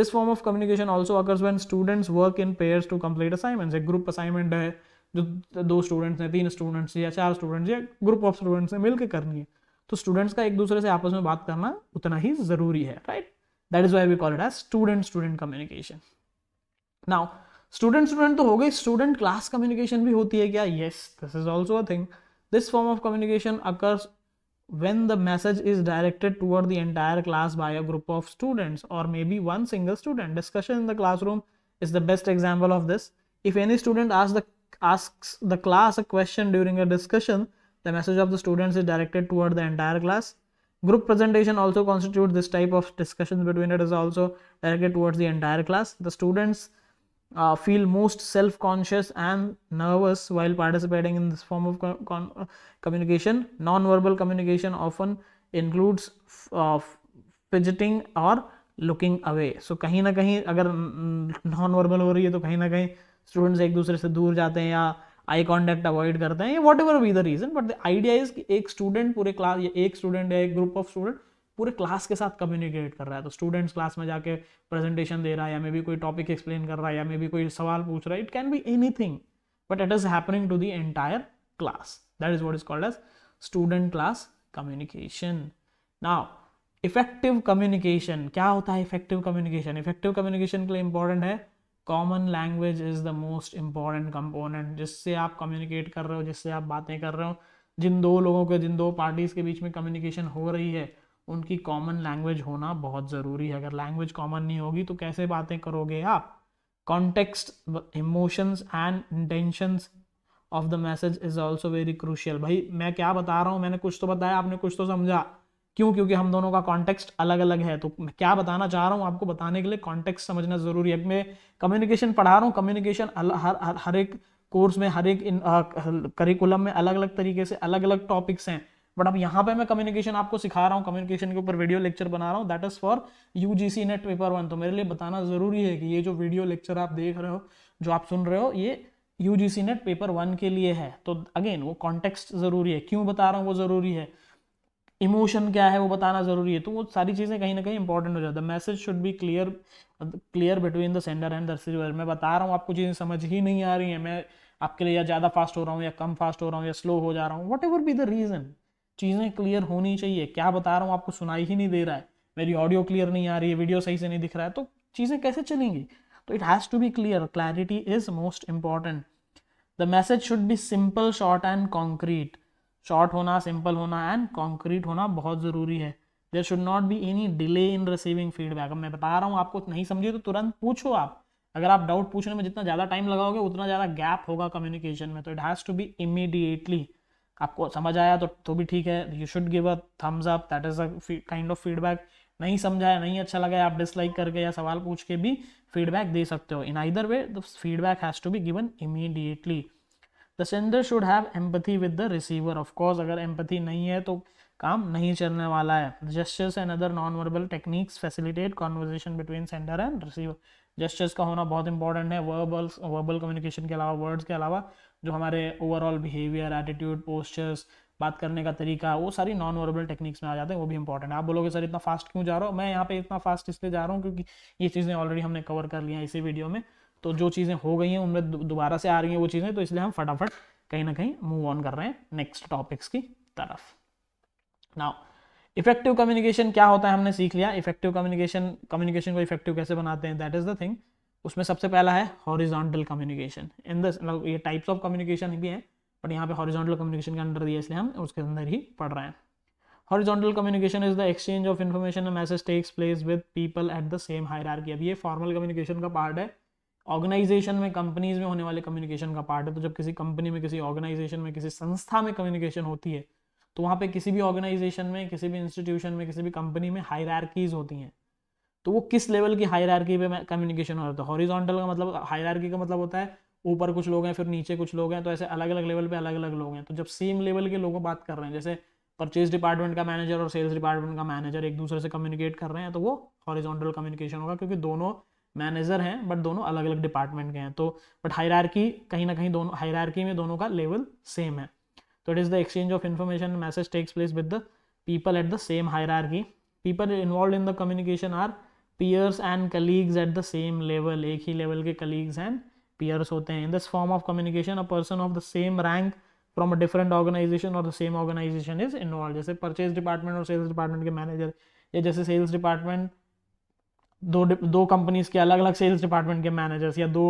S1: This form of communication also occurs when students work in pairs to complete assignments. A group assignment है. जो दो स्टूडेंट्स हैं तीन स्टूडेंट्स या चार स्टूडेंट्स या ग्रुप ऑफ स्टूडेंट्स हैं मिलकर करनी है तो स्टूडेंट्स का एक दूसरे से आपस में बात करना उतना ही जरूरी है right that is why we call it as student student communication now student student तो हो गई स्टूडेंट क्लास कम्युनिकेशन भी होती है क्या yes this is also a thing this form of communication occurs when the message is directed toward the entire class by a group of students और maybe one single student discussion in the classroom is the best example of this if any student आज the asks the class a question during a discussion, the message of the students is directed toward the entire class. Group presentation also constitutes this type of discussions between it is also directed towards the entire class. The students uh, feel most self-conscious and nervous while participating in this form of con communication. Non-verbal communication often includes uh, fidgeting or looking away. So, kahin na kahin, agar non-verbal ho rahi hai, to kahin na kahin, students एक दूसरे से दूर जाते हैं या आई कॉन्टैक्ट अवॉइड करते हैं whatever be the reason but the idea is कि एक स्टूडेंट पूरे क्लास या एक स्टूडेंट या एक ग्रुप ऑफ स्टूडेंट पूरे क्लास के साथ कम्युनिकेट कर रहा है तो स्टूडेंट्स क्लास में जाके प्रेजेंटेशन दे रहा है या मे बी कोई टॉपिक एक्सप्लेन कर रहा है या मे बी कोई सवाल पूछ रहा है it can be anything but it is happening to the entire class that is what is called as student class communication now effective communication क्या होता है इफेक्टिव कम्युनिकेशन इफेक्टिव कम्युनिकेशन के लिए इंपॉर्टेंट है common language is the most important component जिससे आप कम्युनिकेट कर रहे हो जिससे आप बातें कर रहे हो जिन दो लोगों के जिन दो पार्टीज़ के बीच में कम्युनिकेशन हो रही है उनकी कॉमन लैंग्वेज होना बहुत ज़रूरी है अगर लैंग्वेज कॉमन नहीं होगी तो कैसे बातें करोगे आप context emotions and intentions of the message is also very crucial भाई मैं क्या बता रहा हूँ मैंने कुछ तो बताया आपने कुछ तो समझा क्यों क्योंकि हम दोनों का कॉन्टेक्स्ट अलग अलग है तो मैं क्या बताना चाह रहा हूँ आपको बताने के लिए कॉन्टेक्स्ट समझना जरूरी है मैं कम्युनिकेशन पढ़ा रहा हूँ कम्युनिकेशन हर हर हर एक कोर्स में हर एक इन करिकुलम में अलग अलग तरीके से अलग अलग टॉपिक्स हैं बट अब यहाँ पे मैं कम्युनिकेशन आपको सिखा रहा हूँ कम्युनिकेशन के ऊपर वीडियो लेक्चर बना रहा हूँ that is for U G C NET paper one तो मेरे लिए बताना जरूरी है कि ये जो वीडियो लेक्चर आप देख रहे हो जो आप सुन रहे हो ये U G C NET paper one के लिए है तो अगेन वो कॉन्टेक्स्ट जरूरी है क्यों बता रहा हूँ वो जरूरी है इमोशन क्या है वो बताना ज़रूरी है तो वो सारी चीज़ें कहीं ना कहीं इंपॉर्टेंट हो जाता है message should be clear clear between the sender and the receiver मैं बता रहा हूँ आपको चीज़ें समझ ही नहीं आ रही हैं मैं आपके लिए या ज़्यादा फास्ट हो रहा हूँ या कम फास्ट हो रहा हूँ या स्लो हो जा रहा हूँ whatever be the reason चीज़ें क्लियर होनी चाहिए क्या बता रहा हूँ आपको सुनाई ही नहीं दे रहा है मेरी ऑडियो क्लियर नहीं आ रही है वीडियो सही से नहीं दिख रहा है तो चीज़ें कैसे चलेंगी तो it has to be clear clarity is most important the message should be simple short and concrete short होना सिंपल होना एंड कॉन्क्रीट होना बहुत ज़रूरी है there should not be any delay in receiving feedback अब मैं बता रहा हूँ आपको नहीं समझे तो तुरंत पूछो आप अगर आप डाउट पूछने में जितना ज़्यादा टाइम लगाओगे उतना ज़्यादा गैप होगा कम्युनिकेशन में तो it has to be immediately आपको समझ आया तो तो भी ठीक है you should give a thumbs up that is a kind of feedback नहीं समझाया नहीं अच्छा लगा आप डिसलाइक करके या सवाल पूछ के भी फीडबैक दे सकते हो in either way the feedback has to be given immediately the sender should have empathy with the receiver of course अगर एम्पथी नहीं है तो काम नहीं चलने वाला है gestures and other non verbal techniques facilitate conversation between sender and receiver gestures का होना बहुत इंपॉर्टेंट है वर्बल्स वर्बल कम्युनिकेशन के अलावा वर्ड्स के अलावा जो हमारे ओवरऑल बिहेवियर एटीट्यूड पोस्चर्स बात करने का तरीका वो सारी नॉन वर्बल टेक्निक्स में आ जाते हैं वो भी इंपॉर्टेंट है आप बोलोगे सर इतना फास्ट क्यों जा रहा हूँ मैं यहाँ पे इतना फास्ट इसलिए जा रहा हूँ क्योंकि ये चीज़ें ऑलरेडी हमने कवर कर लिया इसी वीडियो में तो जो चीज़ें हो गई हैं उनमें दोबारा से आ रही हैं वो चीज़ें तो इसलिए हम फटाफट कहीं ना कहीं मूव ऑन कर रहे हैं नेक्स्ट टॉपिक्स की तरफ नाउ इफेक्टिव कम्युनिकेशन क्या होता है हमने सीख लिया इफेक्टिव कम्युनिकेशन कम्युनिकेशन को इफेक्टिव कैसे बनाते हैं दैट इज़ द थिंग उसमें सबसे पहला है हॉरिजॉन्टल कम्युनिकेशन इन द ये टाइप्स ऑफ कम्युनिकेशन भी है बट यहाँ पे हॉरिजॉन्टल कम्युनिकेशन के अंडर दिया इसलिए हम उसके अंदर ही पढ़ रहे हैं horizontal communication is the exchange of information message takes place with people at the same hierarchy अब ये फॉर्मल कम्युनिकेशन का पार्ट है ऑर्गेनाइजेशन में कंपनीज में होने वाले कम्युनिकेशन का पार्ट है तो जब किसी कंपनी में किसी ऑर्गेनाइजेशन में किसी संस्था में कम्युनिकेशन होती है तो वहाँ पे किसी भी ऑर्गेनाइजेशन में किसी भी इंस्टीट्यूशन में किसी भी कंपनी में हायरार्कीज होती हैं तो वो किस लेवल की हायरार्की पे कम्युनिकेशन हो जाता है हॉरिजॉन्टल तो का मतलब हायरार्की का मतलब होता है ऊपर कुछ लोग हैं फिर नीचे कुछ लोग हैं तो ऐसे अलग अलग लेवल पे अलग अलग लोग हैं तो जब सेम लेवल के लोगों बात कर रहे हैं जैसे परचेज डिपार्टमेंट का मैनेजर और सेल्स डिपार्टमेंट का मैनेजर एक दूसरे से कम्युनिकेट कर रहे हैं तो वो हॉरिजॉन्टल कम्युनिकेशन होगा क्योंकि दोनों मैनेजर हैं बट दोनों अलग अलग डिपार्टमेंट के हैं तो बट हायरार्की कहीं ना कहीं दोनों हायरार्की में दोनों का लेवल सेम है तो it is the exchange of information message takes place with the people at the same hierarchy people involve in the communication are peers and colleagues at the same level एक ही लेवल के कलीग्स एंड पीयर्स होते हैं in this form of communication a person of the same rank from a different organization और the same organization is involve जैसे परचेज डिपार्टमेंट और सेल्स डिपार्टमेंट के मैनेजर या जैसे सेल्स डिपार्टमेंट दो दो कंपनीज के अलग अलग सेल्स डिपार्टमेंट के मैनेजर्स या दो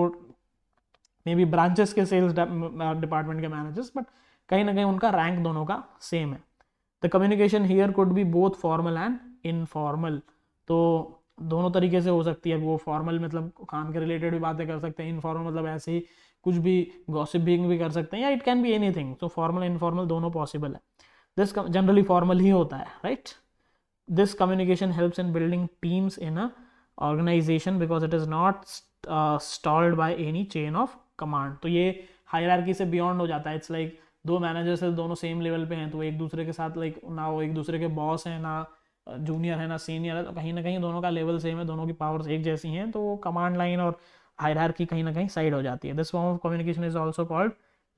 S1: मे बी ब्रांचेस के सेल्स डिपार्टमेंट के मैनेजर्स बट कहीं ना कहीं उनका रैंक दोनों का सेम है the communication here could be both formal and informal तो दोनों तरीके से हो सकती है वो फॉर्मल मतलब काम के रिलेटेड भी बातें कर सकते हैं इनफॉर्मल मतलब ऐसे ही कुछ भी गॉसिपिंग भी कर सकते हैं या it can be anything so formal informal दोनों पॉसिबल है दिस जनरली फॉर्मल ही होता है right this communication helps in building teams in a organization because it is not stalled by any chain of command तो ये हायरार्की से बियॉन्ड हो जाता है इट्स लाइक like, दो मैनेजर्स है दोनों सेम लेवल पे हैं तो एक दूसरे के साथ लाइक like, ना वो एक दूसरे के बॉस हैं ना जूनियर uh, है ना सीनियर है तो कहीं ना कहीं दोनों का लेवल सेम है दोनों की पावर्स एक जैसी हैं तो कमांड लाइन और आर्की कहीं ना कहीं साइड हो जाती है this form of communication is also called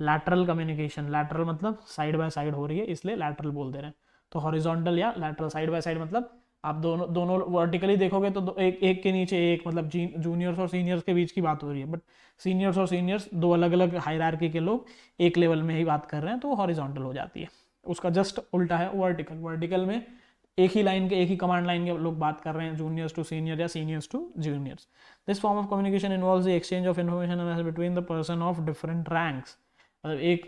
S1: lateral communication lateral मतलब साइड बाय साइड हो रही है इसलिए लैटरल बोल दे रहे हैं तो हॉरिजॉन्टल या लैटरल साइड बाय साइड मतलब आप दोनों दोनों वर्टिकली देखोगे तो एक एक के नीचे एक मतलब जूनियर्स और सीनियर्स के बीच की बात हो रही है बट सीनियर्स और सीनियर्स दो अलग अलग हायरार्की के लोग एक लेवल में ही बात कर रहे हैं तो हॉरिजॉन्टल हो जाती है उसका जस्ट उल्टा है वर्टिकल वर्टिकल में एक ही लाइन के एक ही कमांड लाइन के लोग बात कर रहे हैं जूनियर्स टू सीनियर या seniors to juniors this form of communication involve the exchange of information between the person of different ranks मतलब एक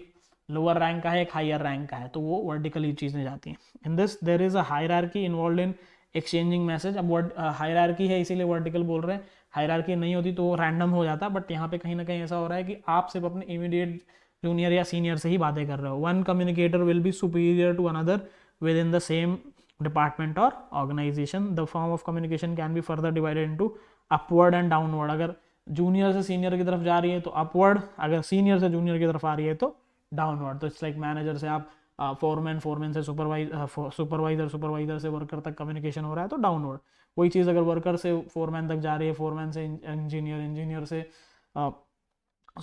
S1: लोअर रैंक का है एक हायर रैंक का है तो वो वर्टिकली चीज़ें जाती हैं in this there is a hierarchy involve in exchanging message अब वर्ड हायरार्की uh, है इसीलिए वर्टिकल बोल रहे हैं हायरार्की नहीं होती तो रैंडम हो जाता बट यहाँ पे कहीं ना कहीं ऐसा हो रहा है कि आप सिर्फ अपने इमीडिएट जूनियर या सीनियर से ही बातें कर रहे हो one communicator will be superior to another within the same department और organization the form of communication can be further divided into upward and downward अगर जूनियर से सीनियर की तरफ जा रही है तो अपवर्ड अगर सीनियर से जूनियर की तरफ आ रही है तो डाउनवर्ड तो इट्स लाइक मैनेजर से आप फोरमैन फोरमैन से सुपरवाइजर सुपरवाइजर सुपरवाइजर से वर्कर तक कम्युनिकेशन हो रहा है तो डाउनवर्ड वही चीज़ अगर वर्कर से फोरमैन तक जा रही है फोरमैन से इंजीनियर इंजीनियर से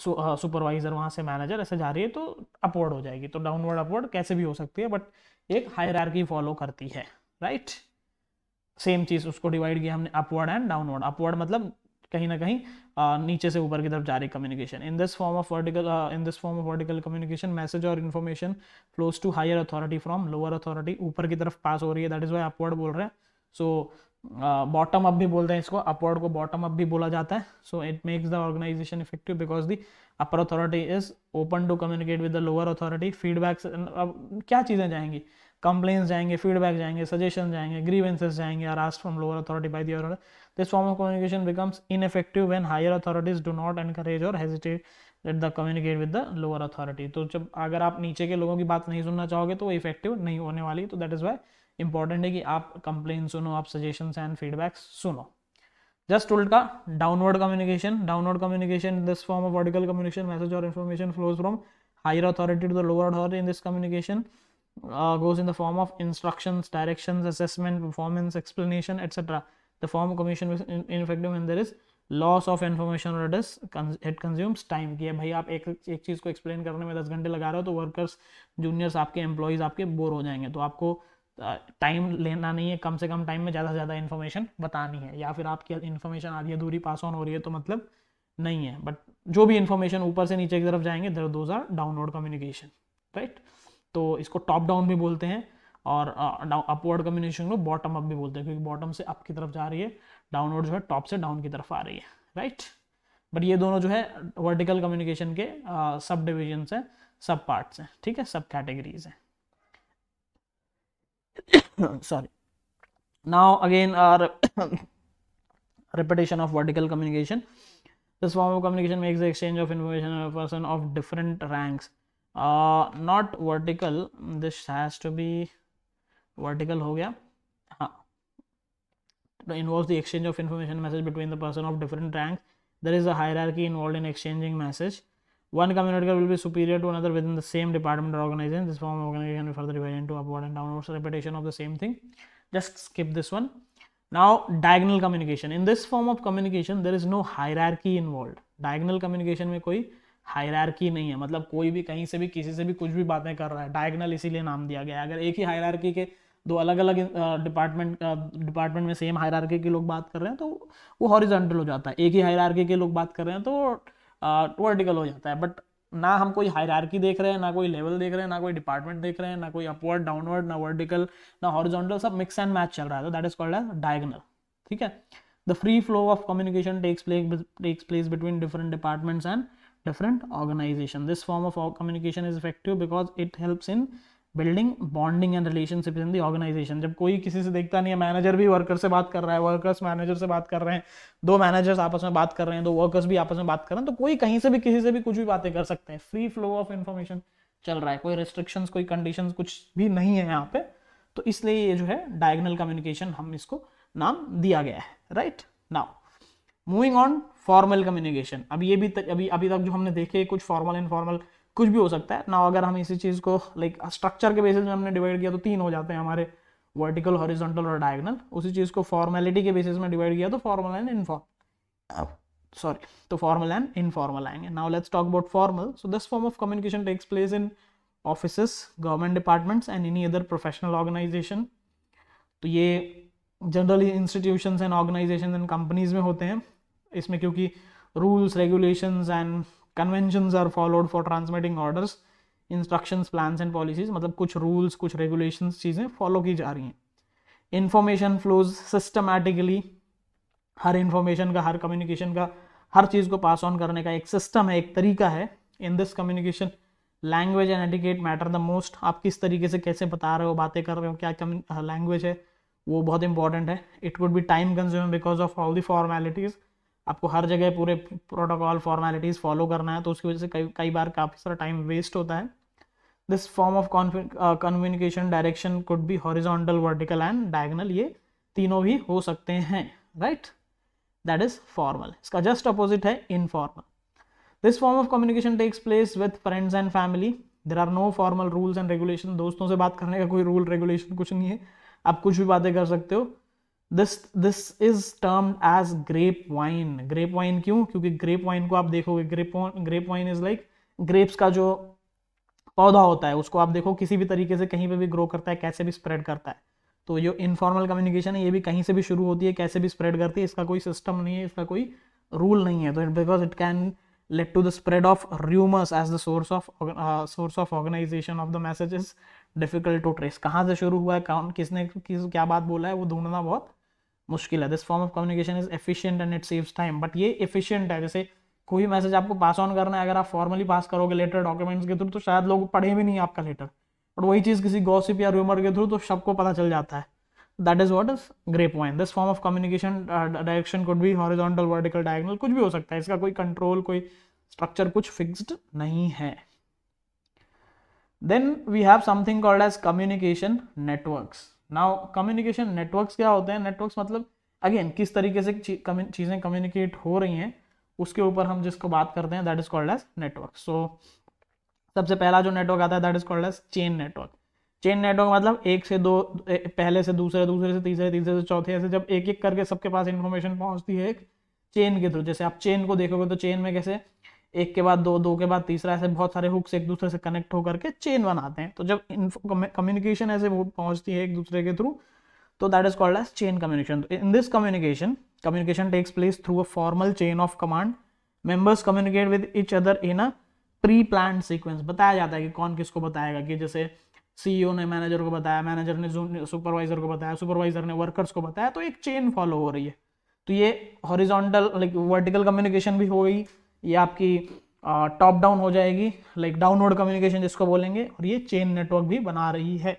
S1: सुपरवाइजर वहाँ से मैनेजर ऐसे जा रही है तो अपवर्ड हो जाएगी तो डाउनवर्ड अपवर्ड कैसे भी हो सकती है बट एक हायर फॉलो करती है राइट सेम चीज़ उसको डिवाइड किया हमने अपवर्ड एंड डाउनवर्ड अपवर्ड मतलब कहीं ना कहीं नीचे से ऊपर की तरफ जा रही communication in this form of vertical in this form of vertical communication message और information flows to higher authority from lower authority ऊपर की तरफ पास हो रही है दैट इज वाई अपवर्ड बोल रहे हैं सो बॉटम अप भी बोलते हैं इसको अपवर्ड को बॉटम अप भी बोला जाता है so it makes the organization effective because the upper authority is open to communicate with the lower authority feedbacks अब क्या चीज़ें जाएंगी कंप्लेन्स जाएंगे फीडबैक जाएंगे सजेशन जाएंगे ग्रीवेंसेस जाएंगे are asked from lower authority by the this form of communication becomes ineffective when higher authorities do not encourage और hesitate let the communicate with the lower authority तो जब अगर आप नीचे के लोगों की बात नहीं सुनना चाहोगे तो वो इफेक्टिव नहीं होने वाली तो दैट इज़ वाई इंपॉर्टेंट है कि आप कंप्लेन सुनो आप सजेशन एंड फीडबैक्स सुनो जस्ट उल्टा downward communication downward communication this form of vertical communication message और information flows from higher authority to the lower authority in this communication uh, goes in the form of instructions, directions, assessment, performance, explanation, etc. The form of commission is ineffective when there is loss of information और डस इट कंज्यूम्स टाइम कि भाई आप एक एक चीज़ को एक्सप्लेन करने में दस घंटे लगा रहे हो तो वर्कर्स जूनियर्स आपके एम्प्लॉयज़ आपके बोर हो जाएंगे तो आपको टाइम uh, लेना नहीं है कम से कम टाइम में ज़्यादा से ज़्यादा इन्फॉर्मेशन बतानी है या फिर आपकी इन्फॉर्मेशन आधी अधूरी पास ऑन हो रही है तो मतलब नहीं है बट जो भी इन्फॉर्मेशन ऊपर से नीचे की तरफ जाएंगे those are downward communication right तो इसको टॉप डाउन भी बोलते हैं और अपवर्ड कम्युनिकेशन को बॉटम अप भी बोलते हैं क्योंकि बॉटम से अप की तरफ जा रही है डाउनवर्ड जो है टॉप से डाउन की तरफ आ रही है राइट बट ये दोनों जो है वर्टिकल कम्युनिकेशन के सब डिविजन है सब पार्ट्स हैं ठीक है सब कैटेगरीज हैं sorry now again are repetition of vertical communication this form of communication makes the exchange of information of person of uh, not vertical this has to be vertical ho gaya हाँ. it involves the exchange of information message between the person of different ranks there is a hierarchy involved in exchanging message one communicator will be superior to another within the same department or organization this form of organization will further divided into upward and downwards repetition of the same thing just skip this one now diagonal communication in this form of communication there is no hierarchy involved diagonal communication में कोई हायरकी नहीं है मतलब कोई भी कहीं से भी किसी से भी कुछ भी बातें कर रहा है डायगनल इसीलिए नाम दिया गया है अगर एक ही हायरकी के दो अलग अलग डिपार्टमेंट डिपार्टमेंट में सेम हायरार्की के लोग बात कर रहे हैं तो वो हॉरिजेंटल हो जाता है एक ही हायरार्की के लोग बात कर रहे हैं तो वर्टिकल हो जाता है बट ना हम कोई हायरार्की देख रहे हैं ना कोई लेवल देख रहे हैं ना कोई डिपार्टमेंट देख रहे हैं ना कोई अपवर्ड डाउनवर्ड ना वर्टिकल ना हॉरिजॉन्टल सब मिक्स एंड मैच चल रहा है that is called as diagonal ठीक है the free flow of communication takes place takes place between different departments and different organization this form of communication is effective because it helps in building bonding and relationship in the organization जब कोई किसी से देखता नहीं है मैनेजर भी वर्कर से बात कर रहा है वर्कर्स मैनेजर से बात कर रहे हैं दो मैनेजर्स आपस में बात कर रहे हैं दो वर्कर्स भी आपस में बात कर रहे हैं तो कोई कहीं से भी किसी से भी कुछ भी बातें कर सकते हैं फ्री फ्लो ऑफ इन्फॉर्मेशन चल रहा है कोई रेस्ट्रिक्शंस कोई कंडीशन कुछ भी नहीं है यहाँ पे तो इसलिए ये जो है डायगनल कम्युनिकेशन हम इसको नाम दिया गया है right now moving on formal communication अब ये भी तक अभी अभी तक जो हमने देखे कुछ फॉर्मल इनफॉर्मल कुछ भी हो सकता है ना अगर हम इसी चीज को लाइक स्ट्रक्चर के बेसिस में हमने डिवाइड किया तो तीन हो जाते हैं हमारे वर्टिकल हॉरिजॉन्टल और डायगनल उसी चीज को फॉर्मेलिटी के बेसिस में डिवाइड किया तो फॉर्मल एंड इनफॉर्मल सॉरी तो फॉर्मल एंड इनफॉर्मल आएंगे now let's talk about formal so this form of communication takes place in office government departments and any other professional organization तो ये generally institution and organization and companies में होते हैं इसमें क्योंकि rules regulations and conventions are followed for transmitting orders instructions plans and policies मतलब कुछ रूल्स कुछ रेगुलेशंस चीज़ें फॉलो की जा रही हैं इन्फॉर्मेशन फ्लोज सिस्टमैटिकली हर इन्फॉर्मेशन का हर कम्युनिकेशन का हर चीज़ को पास ऑन करने का एक सिस्टम है एक तरीका है in this communication language and etiquette matter the most आप किस तरीके से कैसे बता रहे हो बातें कर रहे हो क्या लैंग्वेज है वो बहुत इंपॉर्टेंट है it would be time consume because of all the formalities आपको हर जगह पूरे प्रोटोकॉल फॉर्मेलिटीज़ फॉलो करना है तो उसकी वजह से कई कई बार काफ़ी सारा टाइम वेस्ट होता है this form of communication direction could be horizontal vertical and diagonal ये तीनों भी हो सकते हैं राइट दैट इज फॉर्मल इसका जस्ट अपोजिट है informal this form of communication takes place with friends and family there are no formal rules and regulation दोस्तों से बात करने का कोई रूल रेगुलेशन कुछ नहीं है आप कुछ भी बातें कर सकते हो this this is term as grapevine grapevine क्यों क्योंकि ग्रेप वाइन को आप देखोगे grape grapevine is like grapes का जो पौधा होता है उसको आप देखो किसी भी तरीके से कहीं पे भी ग्रो करता है कैसे भी स्प्रेड करता है तो ये इनफॉर्मल कम्युनिकेशन है ये भी कहीं से भी शुरू होती है कैसे भी स्प्रेड करती है इसका कोई सिस्टम नहीं है इसका कोई रूल नहीं है तो because it can lead to the spread of rumours as the source of source of organization of the message is difficult to trace कहाँ से शुरू हुआ है कौन किसने किस क्या बात बोला है वो ढूंढना बहुत मुश्किल है this form of communication is efficient and it saves time but ये एफिशिएंट है जैसे कोई मैसेज आपको पास ऑन करना है अगर आप फॉर्मली पास करोगे लेटर डॉक्यूमेंट्स के थ्रू तो शायद लोग पढ़े भी नहीं आपका लेटर बट वही चीज़ किसी गॉसिप या रूमर के थ्रू तो सबको पता चल जाता है that is what is grapevine this form of communication direction could भी हॉरिजॉन्टल वर्टिकल डायगनल कुछ भी हो सकता है इसका कोई कंट्रोल कोई स्ट्रक्चर कुछ फिक्सड नहीं है then we have something called as communication networks now communication networks क्या होते हैं नेटवर्क्स मतलब अगेन किस तरीके से चीज़ें कम्युनिकेट हो रही हैं उसके ऊपर हम जिसको बात करते हैं that is called as network so सबसे पहला जो नेटवर्क आता है that is called as chain network chain network मतलब एक से दो पहले से दूसरे दूसरे से तीसरे तीसरे से चौथे ऐसे जब एक एक करके सबके पास इन्फॉर्मेशन पहुंचती है एक चेन के थ्रू जैसे आप चेन को देखोगे तो चेन में कैसे एक के बाद दो दो के बाद तीसरा ऐसे बहुत सारे हुक्स एक दूसरे से कनेक्ट होकर के चेन बनाते हैं तो जब कम्युनिकेशन ऐसे पहुंचती है एक दूसरे के थ्रू तो that is called as chain communication in this communication communication takes place through a formal chain of command members communicate with each other in a pre plan sequence बताया जाता है कि कौन किसको बताएगा कि जैसे सीईओ e ने मैनेजर को बताया मैनेजर ने सुपरवाइजर को बताया सुपरवाइजर ने वर्कर्स को बताया तो एक चेन फॉलो हो रही है तो ये हॉरिजॉन्टल लाइक वर्टिकल कम्युनिकेशन भी हो गई ये आपकी टॉप डाउन हो जाएगी लाइक डाउनलोड कम्युनिकेशन जिसको बोलेंगे और ये चेन नेटवर्क भी बना रही है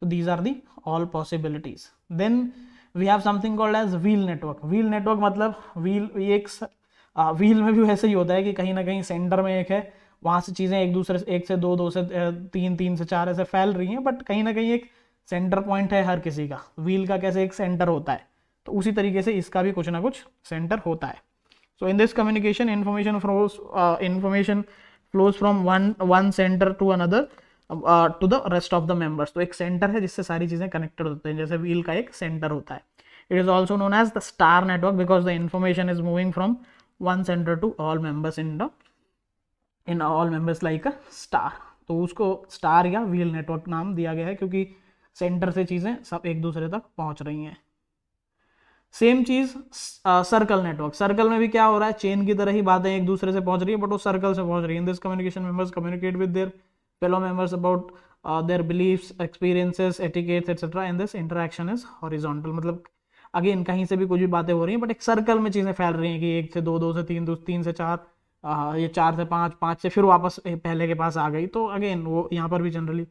S1: तो these are the all possibilities then we have something called as wheel network wheel network मतलब व्हील एक व्हील में भी वैसे ही होता है कि कहीं ना कहीं सेंटर में एक है वहाँ से चीज़ें एक दूसरे से एक से दो दो से तीन तीन से चार ऐसे फैल रही हैं बट कहीं ना कहीं एक सेंटर पॉइंट है हर किसी का व्हील का कैसे एक सेंटर होता है तो उसी तरीके से इसका भी कुछ ना कुछ सेंटर होता है So in this communication, information flows uh, information flows from one one center to another uh, uh to the rest of तो एक सेंटर है जिससे सारी चीजें कनेक्टेड होते हैं जैसे व्हील का एक सेंटर होता है it is also known as the star network because the information is moving from one center to all members in the in all members like a star तो उसको स्टार या व्हील नेटवर्क नाम दिया गया है क्योंकि सेंटर से चीज़ें सब एक दूसरे तक पहुंच रही हैं सेम चीज सर्कल नेटवर्क सर्कल में भी क्या हो रहा है चेन की तरह ही बातें एक दूसरे से पहुंच रही है बट वो सर्कल से पहुंच रही है in this communication members communicate with their fellow members about their beliefs experiences etiquettes etcetera in this interaction is horizontal मतलब अगेन कहीं से भी कुछ भी बातें हो रही हैं बट एक सर्कल में चीज़ें फैल रही हैं कि एक से दो दो से तीन दो तीन से चार ये चार से पाँच पाँच से फिर वापस पहले के पास आ गई तो अगेन वो यहाँ पर भी जनरली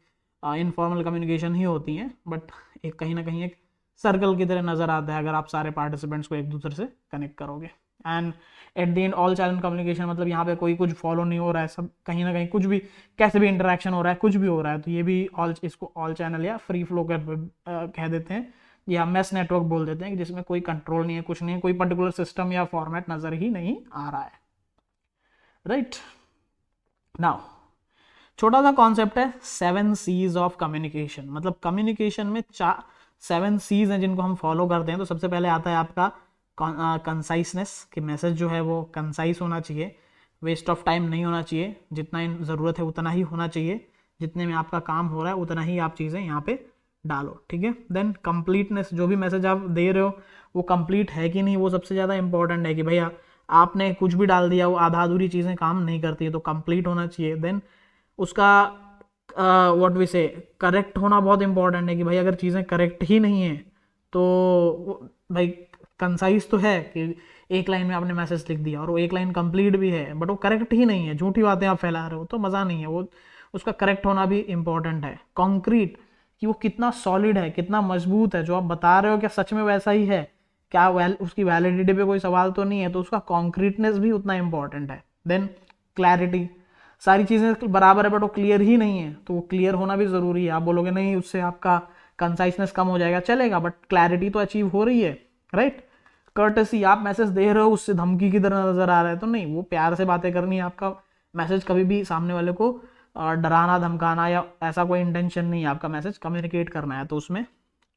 S1: इनफॉर्मल कम्युनिकेशन ही होती हैं बट एक कहीं ना कहीं एक सर्कल की तरह नज़र आता है अगर आप सारे पार्टिसिपेंट्स को एक दूसरे से कनेक्ट करोगे and at the end all channel communication मतलब यहाँ पे कोई कुछ फॉलो नहीं हो रहा है सब कहीं ना कहीं कुछ भी कैसे भी इंटरेक्शन हो रहा है कुछ भी हो रहा है तो ये भी ऑल इसको ऑल चैनल या फ्री फ्लो कह देते हैं या मेस नेटवर्क बोल देते हैं जिसमें कोई कंट्रोल नहीं है कुछ नहीं है कोई पर्टिकुलर सिस्टम या फॉर्मेट नज़र ही नहीं आ रहा है राइट right. नाउ छोटा सा कॉन्सेप्ट है सेवन सीज ऑफ कम्युनिकेशन मतलब कम्युनिकेशन में चार सेवन सीज हैं जिनको हम फॉलो करते हैं तो सबसे पहले आता है आपका कंसाइसनेस uh, कि मैसेज जो है वो कंसाइस होना चाहिए वेस्ट ऑफ टाइम नहीं होना चाहिए जितना ज़रूरत है उतना ही होना चाहिए जितने में आपका काम हो रहा है उतना ही आप चीज़ें यहाँ पे डालो ठीक है देन कंप्लीटनेस जो भी मैसेज आप दे रहे हो वो कम्प्लीट है कि नहीं वो सबसे ज़्यादा इंपॉर्टेंट है कि भैया आपने कुछ भी डाल दिया वो आधा अधूरी चीज़ें काम नहीं करती है तो कम्प्लीट होना चाहिए देन उसका वट वी से करेक्ट होना बहुत इंपॉर्टेंट है कि भाई अगर चीज़ें करेक्ट ही नहीं हैं तो भाई कंसाइज तो है कि एक लाइन में आपने मैसेज लिख दिया और वो एक लाइन कंप्लीट भी है बट वो करेक्ट ही नहीं है झूठी बातें आप फैला रहे हो तो मज़ा नहीं है वो उसका करेक्ट होना भी इम्पॉर्टेंट है कॉन्क्रीट कि वो कितना सॉलिड है कितना मजबूत है जो आप बता रहे हो क्या सच में वैसा ही है क्या वैल उसकी वैलिडिटी पे कोई सवाल तो नहीं है तो उसका कॉन्क्रीटनेस भी उतना इम्पॉर्टेंट है देन क्लैरिटी सारी चीज़ें बराबर है बट वो क्लियर ही नहीं है तो वो क्लियर होना भी ज़रूरी है आप बोलोगे नहीं उससे आपका कंसाइसनेस कम हो जाएगा चलेगा बट क्लैरिटी तो अचीव हो रही है राइट कर्टसी आप मैसेज दे रहे हो उससे धमकी की तरह नज़र आ रहा है तो नहीं वो प्यार से बातें करनी है आपका मैसेज कभी भी सामने वाले को डराना धमकाना या ऐसा कोई इंटेंशन नहीं है आपका मैसेज कम्युनिकेट करना है तो उसमें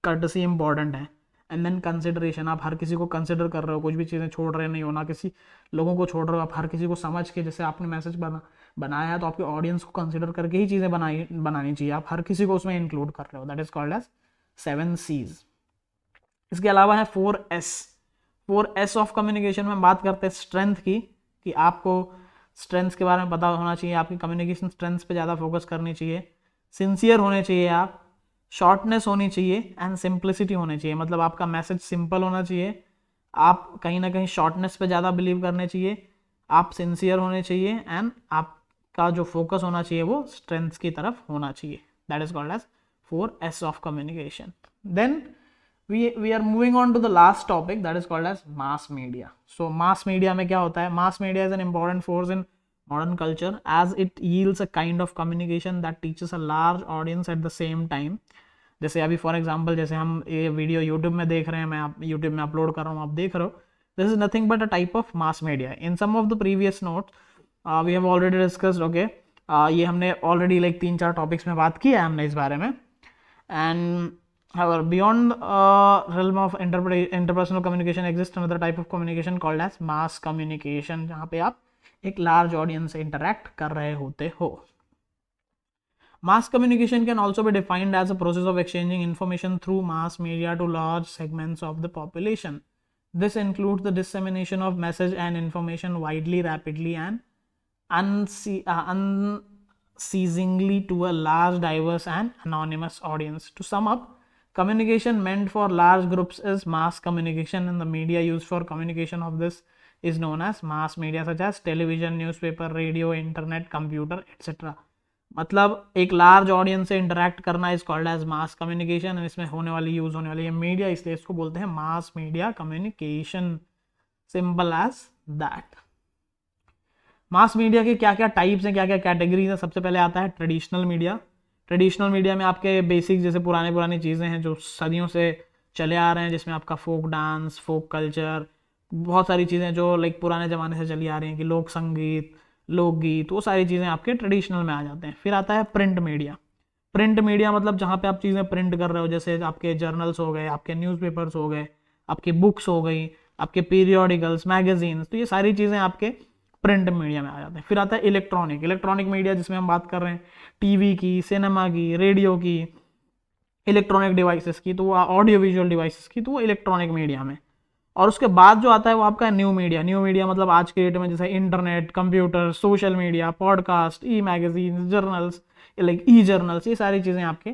S1: कर्टसी इंपॉर्टेंट है एंड देन कंसिडरेशन आप हर किसी को कंसिडर कर रहे हो कुछ भी चीज़ें छोड़ रहे नहीं हो ना किसी लोगों को छोड़ रहे हो आप हर किसी को समझ के जैसे आपने मैसेज बना बनाया तो आपके ऑडियंस को कंसिडर करके ही चीज़ें बनाई बनानी चाहिए आप हर किसी को उसमें इंक्लूड कर रहे हो that is called as seven Cs इसके अलावा है four S four S of communication में बात करते हैं स्ट्रेंथ की कि आपको स्ट्रेंथ के बारे में पता होना चाहिए आपकी कम्युनिकेशन स्ट्रेंथ पे ज़्यादा फोकस करनी चाहिए सिंसियर होने चाहिए आप शॉर्टनेस होनी चाहिए एंड सिंप्लिसिटी होनी चाहिए मतलब आपका मैसेज सिंपल होना चाहिए आप कहीं ना कहीं शॉर्टनेस पे ज़्यादा बिलीव करने चाहिए आप सिंसियर होने चाहिए एंड आप का जो फोकस होना चाहिए वो स्ट्रेंथ्स की तरफ होना चाहिए that is called as four S of communication then we we are moving on to the last topic that is called as mass media so mass media में क्या होता है mass media is an important force in modern culture as it yields a kind of communication that teachers a large audience at the same time जैसे अभी फॉर एग्जाम्पल जैसे हम ये वीडियो यूट्यूब में देख रहे हैं मैं आप यूट्यूब में अपलोड कर रहा हूँ आप देख रहे हो this is nothing but a type of mass media in some of the previous notes we have already discussed okay ये हमने ऑलरेडी लाइक तीन चार टॉपिक्स में बात की है हमने इस बारे में and However, beyond realm of of interpre- interpersonal communication exists another type of communication called as mass जहाँ पे आप एक लार्ज ऑडियंस से इंटरेक्ट कर रहे होते हो मास कम्युनिकेशन कैन ऑल्सो भी defined as a process of exchanging information through mass media to large segments of the population this include the dissemination of message and information widely rapidly and unce uh, unceasingly to a large, diverse, and anonymous audience. To sum up, communication meant for large groups is mass communication, and the media used for communication of this is known as mass media, such as television, newspaper, radio, internet, computer, etc. मतलब एक लार्ज ऑडियंस से इंटरेक्ट करना is called as mass communication and इसमें होने वाली यूज होने वाली है मीडिया इसलिए इसको बोलते हैं mass media communication simple as that mass media के क्या क्या टाइप्स हैं क्या क्या कैटेगरीज हैं सबसे पहले आता है ट्रेडिशनल मीडिया ट्रेडिशनल मीडिया में आपके बेसिक जैसे पुराने पुराने चीज़ें हैं जो सदियों से चले आ रहे हैं जिसमें आपका फोक डांस फोक कल्चर बहुत सारी चीज़ें जो लाइक पुराने ज़माने से चली आ रही हैं कि लोक संगीत लोकगीत वो सारी चीज़ें आपके ट्रेडिशनल में आ जाते हैं फिर आता है प्रिंट मीडिया प्रिंट मीडिया मतलब जहाँ पे आप चीज़ें प्रिंट कर रहे हो जैसे आपके जर्नल्स हो गए आपके न्यूज़पेपर्स हो गए आपकी बुक्स हो गई आपके पीरियोडिकल्स मैगजीन्स तो ये सारी चीज़ें आपके प्रिंट मीडिया में आ जाते हैं फिर आता है इलेक्ट्रॉनिक इलेक्ट्रॉनिक मीडिया जिसमें हम बात कर रहे हैं टीवी की सिनेमा की रेडियो की इलेक्ट्रॉनिक डिवाइसेस की तो वो ऑडियो विजुअल डिवाइसेस की तो वो इलेक्ट्रॉनिक मीडिया में और उसके बाद जो आता है वो आपका न्यू मीडिया न्यू मीडिया मतलब आज के डेट में जैसे internet computer social media podcast e magazine journals like e journals ये सारी चीज़ें आपके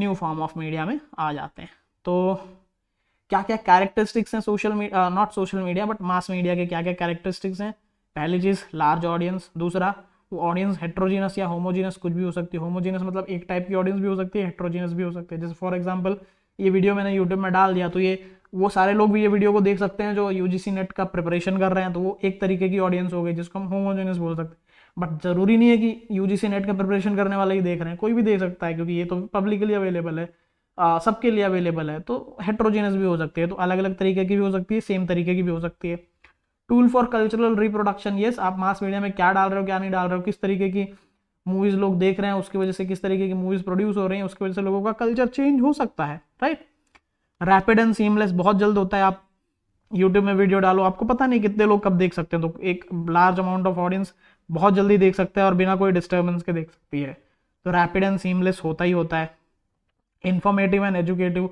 S1: न्यू फॉर्म ऑफ मीडिया में आ जाते हैं तो क्या क्या कैरेक्टरिस्टिक्स हैं social media not social media but mass media के क्या क्या कैरेक्टरिस्टिक्स हैं पहली चीज़ लार्ज ऑडियंस दूसरा वो ऑडियंस हेट्रोजीनस या होमोजीनस कुछ भी हो सकती है होमोजीनस मतलब एक टाइप की ऑडियंस भी हो सकती है हेट्रोजीनस भी हो सकती है जैसे फॉर एग्जाम्पल ये वीडियो मैंने यूट्यूब में डाल दिया तो ये वो सारे लोग भी ये वीडियो को देख सकते हैं जो यू नेट का प्रिपरेशन कर रहे हैं तो वो एक तरीके की ऑडियंस हो गई जिसको हम होमोजीनस बोल सकते हैं बट जरूरी नहीं है कि यू नेट का प्रिपरेशन करने वाला ही देख रहे हैं कोई भी देख सकता है क्योंकि ये तो पब्लिकली अवेलेबल है सबके लिए अवेलेबल है तो हेट्रोजीनस भी हो सकती है तो अलग अलग तरीके की भी हो सकती है सेम तरीके की भी हो सकती है tool for cultural reproduction yes आप मास मीडिया में क्या डाल रहे हो क्या नहीं डाल रहे हो किस तरीके की मूवीज लोग देख रहे हैं उसकी वजह से किस तरीके की मूवीज प्रोड्यूस हो रही हैं उसकी वजह से लोगों का कल्चर चेंज हो सकता है राइट रैपिड एंड सीमलेस बहुत जल्द होता है आप यूट्यूब में वीडियो डालो आपको पता नहीं कितने लोग कब देख सकते हैं तो एक लार्ज अमाउंट ऑफ ऑडियंस बहुत जल्दी देख सकते हैं और बिना कोई डिस्टर्बेंस के देख सकती है तो रैपिड एंड सीमलेस होता ही होता है इन्फॉर्मेटिव एंड एजुकेटिव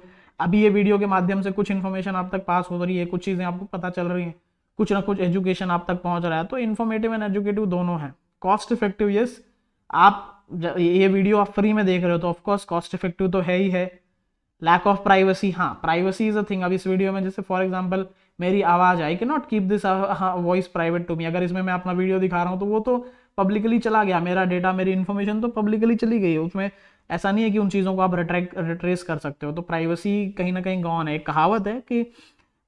S1: अभी ये वीडियो के माध्यम से कुछ इन्फॉर्मेशन आप तक पास हो रही है कुछ चीज़ें आपको पता चल रही हैं कुछ ना कुछ एजुकेशन आप तक पहुंच रहा है तो इन्फॉर्मेटिव एंड एजुकेटिव दोनों है कॉस्ट इफेक्टिव यस आप ये वीडियो आप फ्री में देख रहे हो तो ऑफकोर्स कॉस्ट इफेक्टिव तो है ही है लैक ऑफ प्राइवेसी हाँ प्राइवेसी इज अ थिंग अब इस वीडियो में जैसे फॉर एग्जाम्पल मेरी आवाज़ आई कि not keep this voice private to me अगर इसमें मैं अपना वीडियो दिखा रहा हूँ तो वो तो पब्लिकली चला गया मेरा डेटा मेरी इन्फॉर्मेशन तो पब्लिकली चली गई उसमें ऐसा नहीं है कि उन चीज़ों को आप रिट्रैक रिट्रेस कर सकते हो तो प्राइवेसी कहीं ना कहीं गॉन है एक कहावत है कि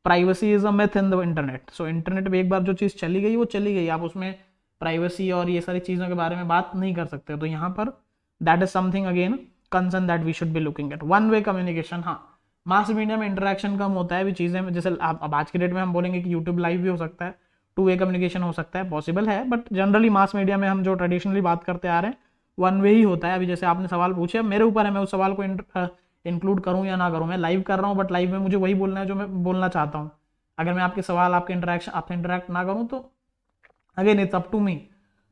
S1: privacy is a myth in the internet so internet में एक बार जो चीज़ चली गई वो चली गई आप उसमें प्राइवेसी और ये सारी चीज़ों के बारे में बात नहीं कर सकते तो यहाँ पर that is something again concern that we should be looking at one way communication हाँ मास मीडिया में इंटरेक्शन कम होता है भी चीज़ें जैसे आप अब आज के डेट में हम बोलेंगे कि यूट्यूब लाइव भी हो सकता है टू वे कम्युनिकेशन हो सकता है पॉसिबल है बट जनरली मास मीडिया में हम जो ट्रेडिशनली बात करते आ रहे हैं वन वे ही होता है अभी जैसे आपने सवाल पूछे मेरे ऊपर है मैं उस सवाल को इंक्लूड करूँ या ना करूँ मैं लाइव कर रहा हूँ बट लाइव में मुझे वही बोलना है जो मैं बोलना चाहता हूँ अगर मैं आपके सवाल आपके इंटरेक्शन आपसे इंटरेक्ट ना करूँ तो again it's up to me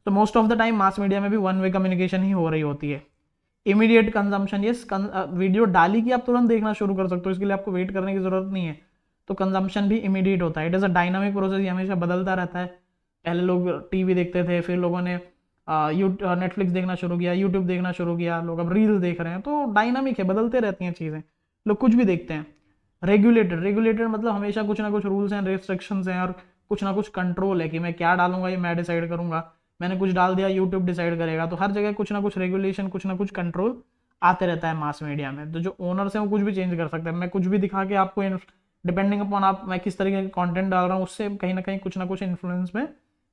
S1: तो most of the time mass media में भी वन वे कम्युनिकेशन ही हो रही होती है इमीडिएट कंजम्पशन ये वीडियो डाली कि आप तुरंत देखना शुरू कर सकते हो इसके लिए आपको वेट करने की ज़रूरत नहीं है तो कंजम्पशन भी इमीडिएट होता है it is a dynamic process ये हमेशा बदलता रहता है पहले लोग टीवी देखते थे फिर लोगों ने नेटफ्लिक्स देखना शुरू किया यूट्यूब देखना शुरू किया लोग अब रील देख रहे हैं तो डायनामिक है बदलते रहती हैं चीज़ें लोग कुछ भी देखते हैं रेगुलेटेड रेगुलेटेड मतलब हमेशा कुछ ना कुछ रूल्स हैं रेस्ट्रिक्शन हैं और कुछ ना कुछ कंट्रोल है कि मैं क्या डालूंगा ये मैं डिसाइड करूंगा मैंने कुछ डाल दिया यूट्यूब डिसाइड करेगा तो हर जगह कुछ ना कुछ रेगुलेशन कुछ ना कुछ कंट्रोल आते रहता है मास मीडिया में तो जो ओनर्स हैं वो कुछ भी चेंज कर सकते हैं मैं कुछ भी दिखा के आपको डिपेंडिंग अपॉन आप मैं किस तरीके का कंटेंट डाल रहा हूँ उससे कहीं ना कहीं कुछ ना कुछ इन्फ्लुएंस में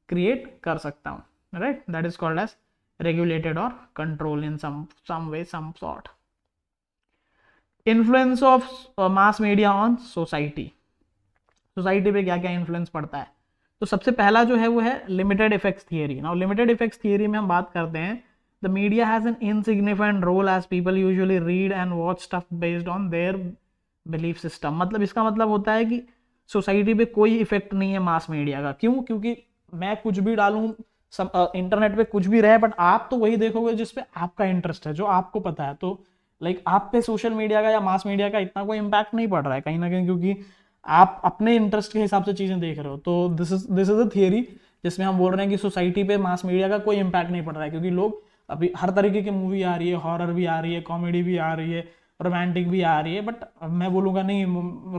S1: क्रिएट कर सकता हूँ right that is called as regulated or controlled in some some way some sort of of mass media on society society पे क्या क्या influence पड़ता है तो सबसे पहला जो है वो है limited effects theory now limited effects theory में हम बात करते हैं the media has an insignificant role as people usually read and watch stuff based on their belief system मतलब इसका मतलब होता है कि सोसाइटी पे कोई इफेक्ट नहीं है मास मीडिया का क्यों क्योंकि मैं कुछ भी डालूँ सब इंटरनेट पे कुछ भी रहे बट आप तो वही देखोगे जिसपे आपका इंटरेस्ट है जो आपको पता है तो लाइक आप पे सोशल मीडिया का या मास मीडिया का इतना कोई इम्पैक्ट नहीं पड़ रहा है कहीं ना कहीं क्योंकि आप अपने इंटरेस्ट के हिसाब से चीज़ें देख रहे हो तो this is this is a theory जिसमें हम बोल रहे हैं कि सोसाइटी पे मास मीडिया का कोई इम्पैक्ट नहीं पड़ रहा है क्योंकि लोग अभी हर तरीके की मूवी आ रही है हॉरर भी आ रही है कॉमेडी भी आ रही है रोमांटिक भी आ रही है बट मैं बोलूँगा नहीं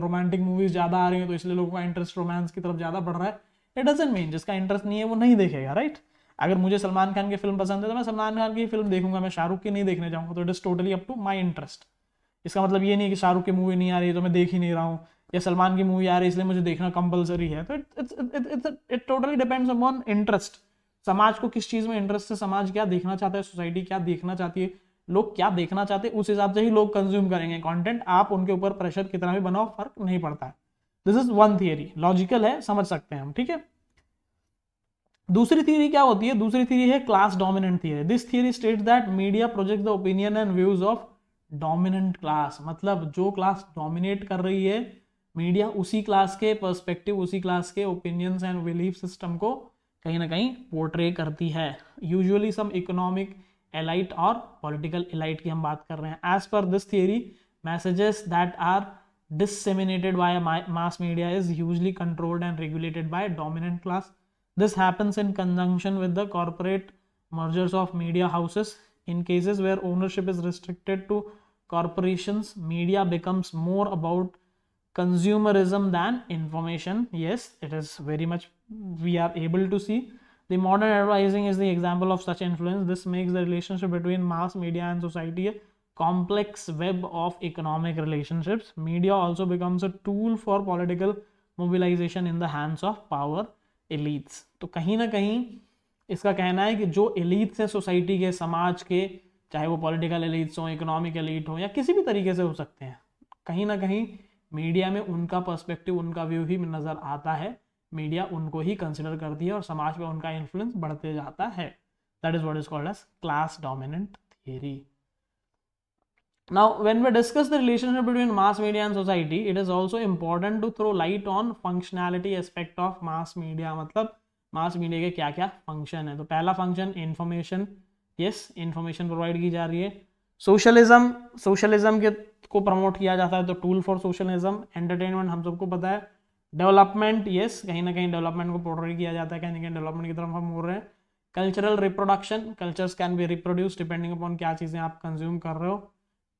S1: रोमांटिक मूवीज़ ज़्यादा आ रही हैं तो इसलिए लोगों का इंटरेस्ट रोमांस की तरफ ज़्यादा बढ़ रहा है इट डजेंट मीन जिसका इंटरेस्ट नहीं है वो नहीं देखेगा राइट अगर मुझे सलमान खान की फिल्म पसंद है तो मैं सलमान खान की फिल्म देखूंगा मैं शाहरुख की नहीं देखने जाऊँगा तो it is totally up to my interest इसका मतलब ये नहीं कि शाहरुख की मूवी नहीं आ रही तो मैं देख ही नहीं रहा हूँ या सलमान की मूवी आ रही है इसलिए मुझे देखना कंपलसरी है तो it totally depends upon interest समाज को किस चीज़ में इंटरेस्ट है समाज क्या देखना चाहता है सोसाइटी क्या देखना चाहती है लोग क्या देखना चाहते हैं उस हिसाब से ही लोग कंज्यूम करेंगे कंटेंट आप उनके ऊपर प्रेशर कितना भी बनाओ फर्क नहीं पड़ता है this is one theory logical है समझ सकते हैं हम ठीक है दूसरी थियरी क्या होती है दूसरी थियरी है class dominant theory this theory state that media project the opinion and views of dominant class मतलब जो क्लास डोमिनेट कर रही है मीडिया उसी क्लास के पर्सपेक्टिव उसी क्लास के ओपिनियंस एंड बिलीफ सिस्टम को कहीं ना कहीं पोर्ट्रे करती है यूजुअली सम इकोनॉमिक एलाइट और पॉलिटिकल एलाइट की हम बात कर रहे हैं as per this theory messages that are disseminated via mass media is hugely controlled and regulated by dominant class. This happens in conjunction with the corporate mergers of media houses. In cases where ownership is restricted to corporations, media becomes more about consumerism than information. Yes, it is very much we are able to see. The modern advertising is the example of such influence. This makes the relationship between mass media and society complex web of economic relationships. Media also becomes a tool for political mobilization in the hands of power elites. तो कहीं ना कहीं इसका कहना है कि जो एलिट्स हैं सोसाइटी के समाज के चाहे वो पॉलिटिकल एलिट्स हों इकोनॉमिक एलिट हों या किसी भी तरीके से हो सकते हैं कहीं ना कहीं मीडिया में उनका पर्सपेक्टिव उनका व्यू ही नज़र आता है मीडिया उनको ही कंसिडर करती है और समाज में उनका इन्फ्लुएंस बढ़ते जाता है that is what is called as class dominant theory Now, when we discuss the relationship between mass media and society, it is also important to throw light on functionality aspect of mass media. मतलब मास मीडिया के क्या क्या फंक्शन है तो पहला function information yes information provide की जा रही है सोशलिज्म सोशलिज्म के को प्रमोट किया जाता है तो टूल फॉर सोशलिज्म एंटरटेनमेंट हम सबको पता है डेवलपमेंट यस yes, कहीं ना कहीं डेवलपमेंट को प्रोटेक्ट किया जाता है कहीं ना कहीं डेवलपमेंट की तरफ हम हो रहे हैं cultural reproduction cultures can be reproduce depending upon क्या चीज़ें आप कंज्यूम कर रहे हो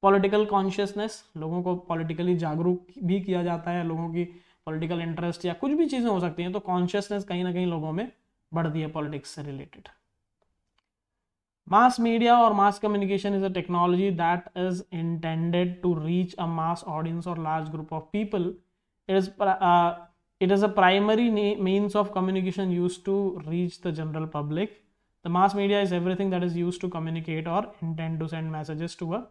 S1: पॉलिटिकल कॉन्शियसनेस लोगों को पॉलिटिकली जागरूक भी किया जाता है लोगों की पॉलिटिकल इंटरेस्ट या कुछ भी चीजें हो सकती हैं तो कॉन्शियसनेस कहीं ना कहीं लोगों में बढ़ती है पॉलिटिक्स से रिलेटेड मास मीडिया और mass communication is a technology that is intended to reach a mass audience और large group of people it is it is a primary means of communication use to reach the general public the mass media is everything that is use to communicate और intend to send messages to a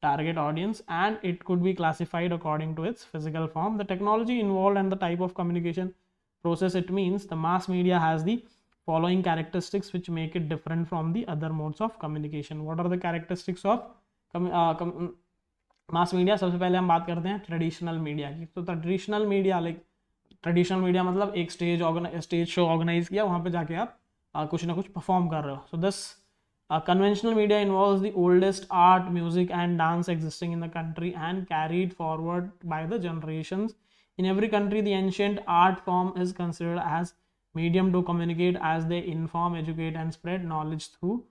S1: target audience and it could be classified according to its physical form. The technology involved and the type of communication process it means the mass media has the following characteristics which make it different from the other modes of communication. What are the characteristics of uh, mm, mass media? सबसे पहले हम बात करते हैं ट्रेडिशनल मीडिया की तो traditional media like traditional media मतलब एक स्टेज स्टेज शो ऑर्गेनाइज किया वहाँ पे जाके आप uh, कुछ ना कुछ कर रहे हो Uh, conventional media involves the oldest art, music, and dance existing in the country and carried forward by the generations. In every country, the ancient art form is considered as medium to communicate as they inform, educate, and spread knowledge through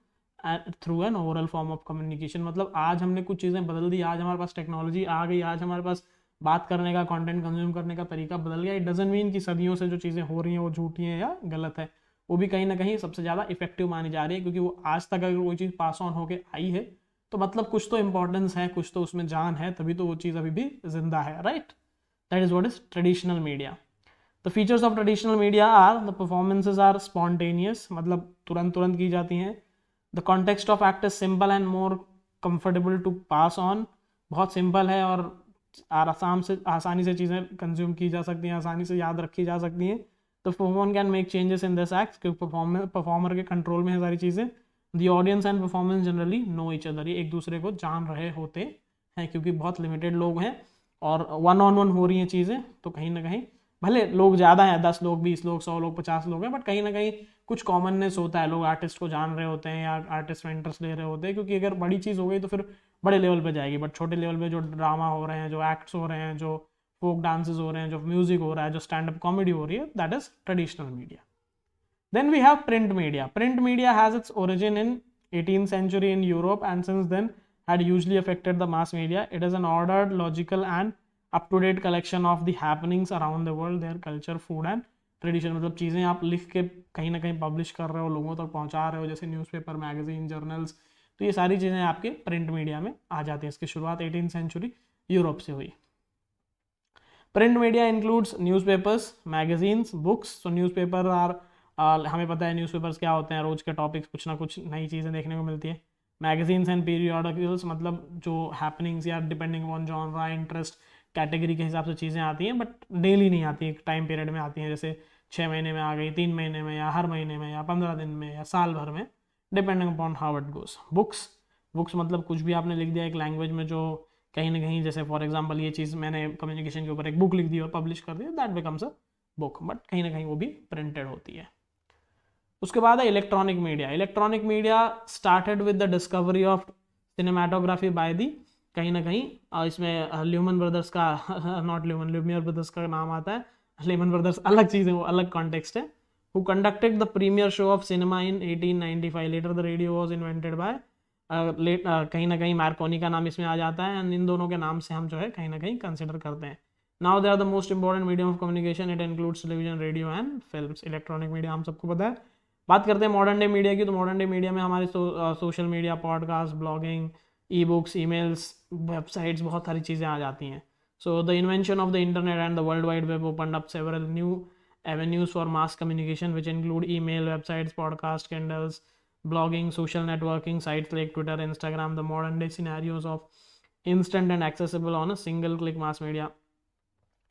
S1: through an overall form of communication मतलब आज हमने कुछ चीज़ें बदल दी आज हमारे पास टेक्नोलॉजी आ गई आज हमारे पास बात करने का कंटेंट कंज्यूम करने का तरीका बदल गया इट डजेंट मीन कि सदियों से जो चीज़ें हो रही हैं वो झूठी हैं या गलत है वो भी कहीं ना कहीं सबसे ज़्यादा इफेक्टिव मानी जा रही है क्योंकि वो आज तक अगर कोई चीज़ पास ऑन होकर आई है तो मतलब कुछ तो इम्पोर्टेंस है कुछ तो उसमें जान है तभी तो वो चीज़ अभी भी जिंदा है right that is what is traditional media the features of traditional media are the performances are spontaneous मतलब तुरंत तुरंत की जाती हैं the context of act is simple and more comfortable to pass on बहुत सिंपल है और आसाम से आसानी से चीज़ें कंज्यूम की जा सकती हैं आसानी से याद रखी जा सकती हैं तो performer can make changes in this act क्योंकि परफॉर्मर के कंट्रोल में है सारी चीज़ें the audience and performance generally know each other ये एक दूसरे को जान रहे होते हैं क्योंकि बहुत लिमिटेड लोग हैं और वन ऑन वन हो रही हैं चीज़ें तो कहीं ना कहीं भले लोग ज़्यादा हैं दस लोग बीस लोग सौ लोग पचास लोग हैं बट कहीं ना कहीं कुछ कॉमननेस होता है लोग आर्टिस्ट को जान रहे होते हैं या आर्टिस्ट में इंटरेस्ट ले रहे होते हैं क्योंकि अगर बड़ी चीज़ हो गई तो फिर बड़े लेवल पे जाएगी बट छोटे लेवल पे जो ड्रामा हो रहे हैं जो एक्ट्स हो रहे हैं जो फोक डांसेस हो रहे हैं जो म्यूजिक हो रहा है जो स्टैंड अप कॉमेडी हो रही है that is traditional media then we have print media print media has its origin in eighteen century in Europe and since then had usually affected the mass media it is an order logical and up to date collection of the happenings around the world their culture food and tradition मतलब चीज़ें आप लिख के कहीं ना कहीं पब्लिश कर रहे हो लोगों तक तो पहुंचा रहे हो जैसे न्यूज़पेपर मैगजीन जर्नल्स तो ये सारी चीज़ें आपके प्रिंट मीडिया में आ जाती हैं इसकी शुरुआत एटीन सेंचुरी यूरोप से हुई print media includes newspapers magazines books so newspaper are हमें पता है न्यूज़पेपर्स क्या होते हैं रोज़ के टॉपिक्स कुछ ना कुछ नई चीज़ें देखने को मिलती है मैगजीन्स एंड पीरियोडिकल्स मतलब जो हैपनिंग्स या depending on genre interest category के हिसाब से चीज़ें आती हैं बट डेली नहीं आती एक टाइम पीरियड में आती हैं जैसे छः महीने में आ गई तीन महीने में या हर महीने में या पंद्रह दिन में या साल भर में depending upon how it goes books books मतलब कुछ भी आपने लिख दिया एक लैंग्वेज में जो कहीं ना कहीं जैसे फॉर एग्जाम्पल ये चीज़ मैंने कम्युनिकेशन के ऊपर एक बुक लिख दी और पब्लिश कर दी that becomes a book but कहीं ना कहीं वो भी प्रिंटेड होती है उसके बाद है electronic media electronic media started with the discovery of cinematography by the कहीं ना कहीं इसमें ल्यूमन ब्रदर्स का नॉट ल्यूमन ल्यूमियर ब्रदर्स का नाम आता है ल्यूमन ब्रदर्स अलग चीज़ है वो अलग कॉन्टेक्स्ट है who conducted the premiere show of cinema in eighteen ninety five later the radio was invented by late कहीं ना कहीं मार्कोनी का नाम इसमें आ जाता है एंड इन दोनों के नाम से हम जो है कहीं ना कहीं कंसिडर करते हैं now they are the most important medium of communication it includes television radio and film electronic media हम सबको पता है बात करते हैं मॉडर्न डे मीडिया की तो मॉडर्न डे मीडिया में हमारे social media podcast blogging e books e mails websites बहुत सारी चीज़ें आ जाती हैं so the invention of the internet and the world wide web open up several new avenues for mass communication which include e mail websites podcast candles blogging, social networking, sites like Twitter, Instagram, the modern day scenarios of instant and accessible on a single click mass media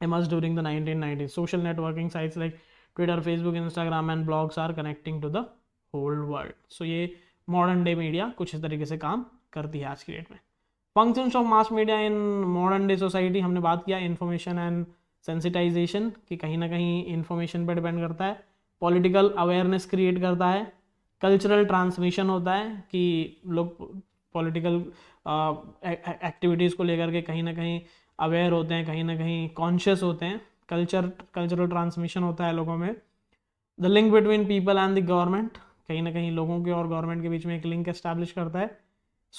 S1: emerged during the 1990s. Social networking sites like Twitter, Facebook, Instagram and blogs are connecting to the whole world. So, ye modern day media kuch is tarike se kaam karti hai aaj की date mein. Functions of mass media in modern day society हमने बात किया information and सेंसिटाइजेशन कि कहीं ना कहीं इन्फॉर्मेशन पर डिपेंड करता है पॉलिटिकल अवेयरनेस क्रिएट करता है कल्चरल ट्रांसमिशन होता है कि लोग पॉलिटिकल एक्टिविटीज़ को लेकर के कहीं ना कहीं अवेयर होते हैं कहीं ना कहीं कॉन्शियस होते हैं कल्चर कल्चरल ट्रांसमिशन होता है लोगों में the link between people and the government कहीं ना कहीं लोगों के और गवर्नमेंट के बीच में एक लिंक एस्टैब्लिश करता है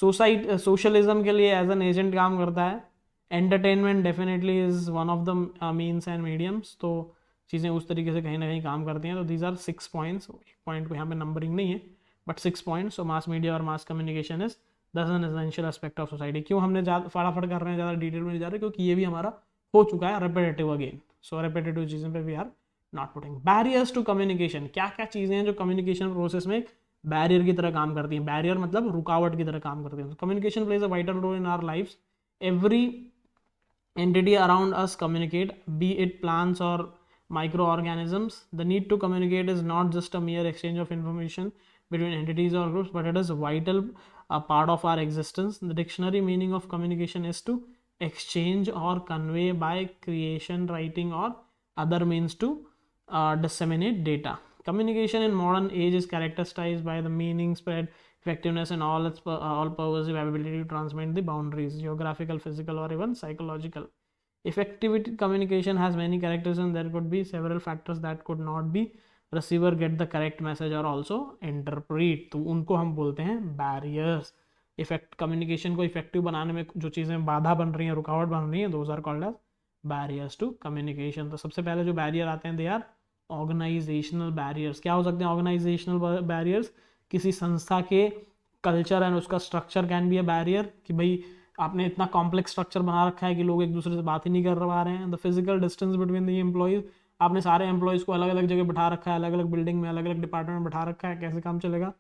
S1: सोसाइट सोशलिज्म के लिए एज एन एजेंट काम करता है entertainment definitely is one of the means and mediums तो चीज़ें उस तरीके से कहीं ना कहीं काम करती हैं तो दीज आर सिक्स पॉइंट्स एक पॉइंट को यहाँ पे नंबरिंग नहीं है but six points so mass media और mass communication is this an essential aspect of society क्यों हमने ज़्यादा फटाफट कर रहे हैं ज़्यादा डिटेल में नहीं जा रहे क्योंकि ये भी हमारा हो चुका है रेपिटेटिव अगेन सो रेपिटेटिव चीज़ों पर we are not putting barriers to communication क्या क्या चीज़ें हैं जो कम्युनिकेशन प्रोसेस में एक बैरियर की तरह काम करती हैं बैरियर मतलब रुकावट की तरह काम करती हैं communication plays a vital role in our life every entity around us communicate be it plants और microorganisms. The need to communicate is not just a mere exchange of information between entities or groups, but it is vital a uh, part of our existence. The dictionary meaning of communication is to exchange or convey by creation, writing, or other means to uh, disseminate data. Communication in modern age is characterized by the meaning spread, effectiveness, and all its uh, all pervasive ability to transmit the boundaries, geographical, physical, or even psychological. Effectivity communication has many characters and there could be several factors that could not be receiver get the correct message or also interpret तो उनको हम बोलते हैं बैरियर्स इफेक्ट कम्युनिकेशन को इफेक्टिव बनाने में जो चीज़ें बाधा बन रही हैं रुकावट बन रही हैं those are called as barriers to communication तो सबसे पहले जो बैरियर आते हैं दे आर ऑर्गेनाइजेशनल बैरियर्स क्या हो सकते हैं ऑर्गेनाइजेशनल बैरियर्स किसी संस्था के कल्चर एंड उसका structure can be a barrier कि भाई आपने इतना कॉम्प्लेक्स स्ट्रक्चर बना रखा है कि लोग एक दूसरे से बात ही नहीं कर पा रहे हैं the physical distance between the employees आपने सारे एम्प्लॉयज़ को अलग अलग जगह बैठा रखा है अलग अलग बिल्डिंग में अलग अलग डिपार्टमेंट में बैठा रखा है कैसे काम चलेगा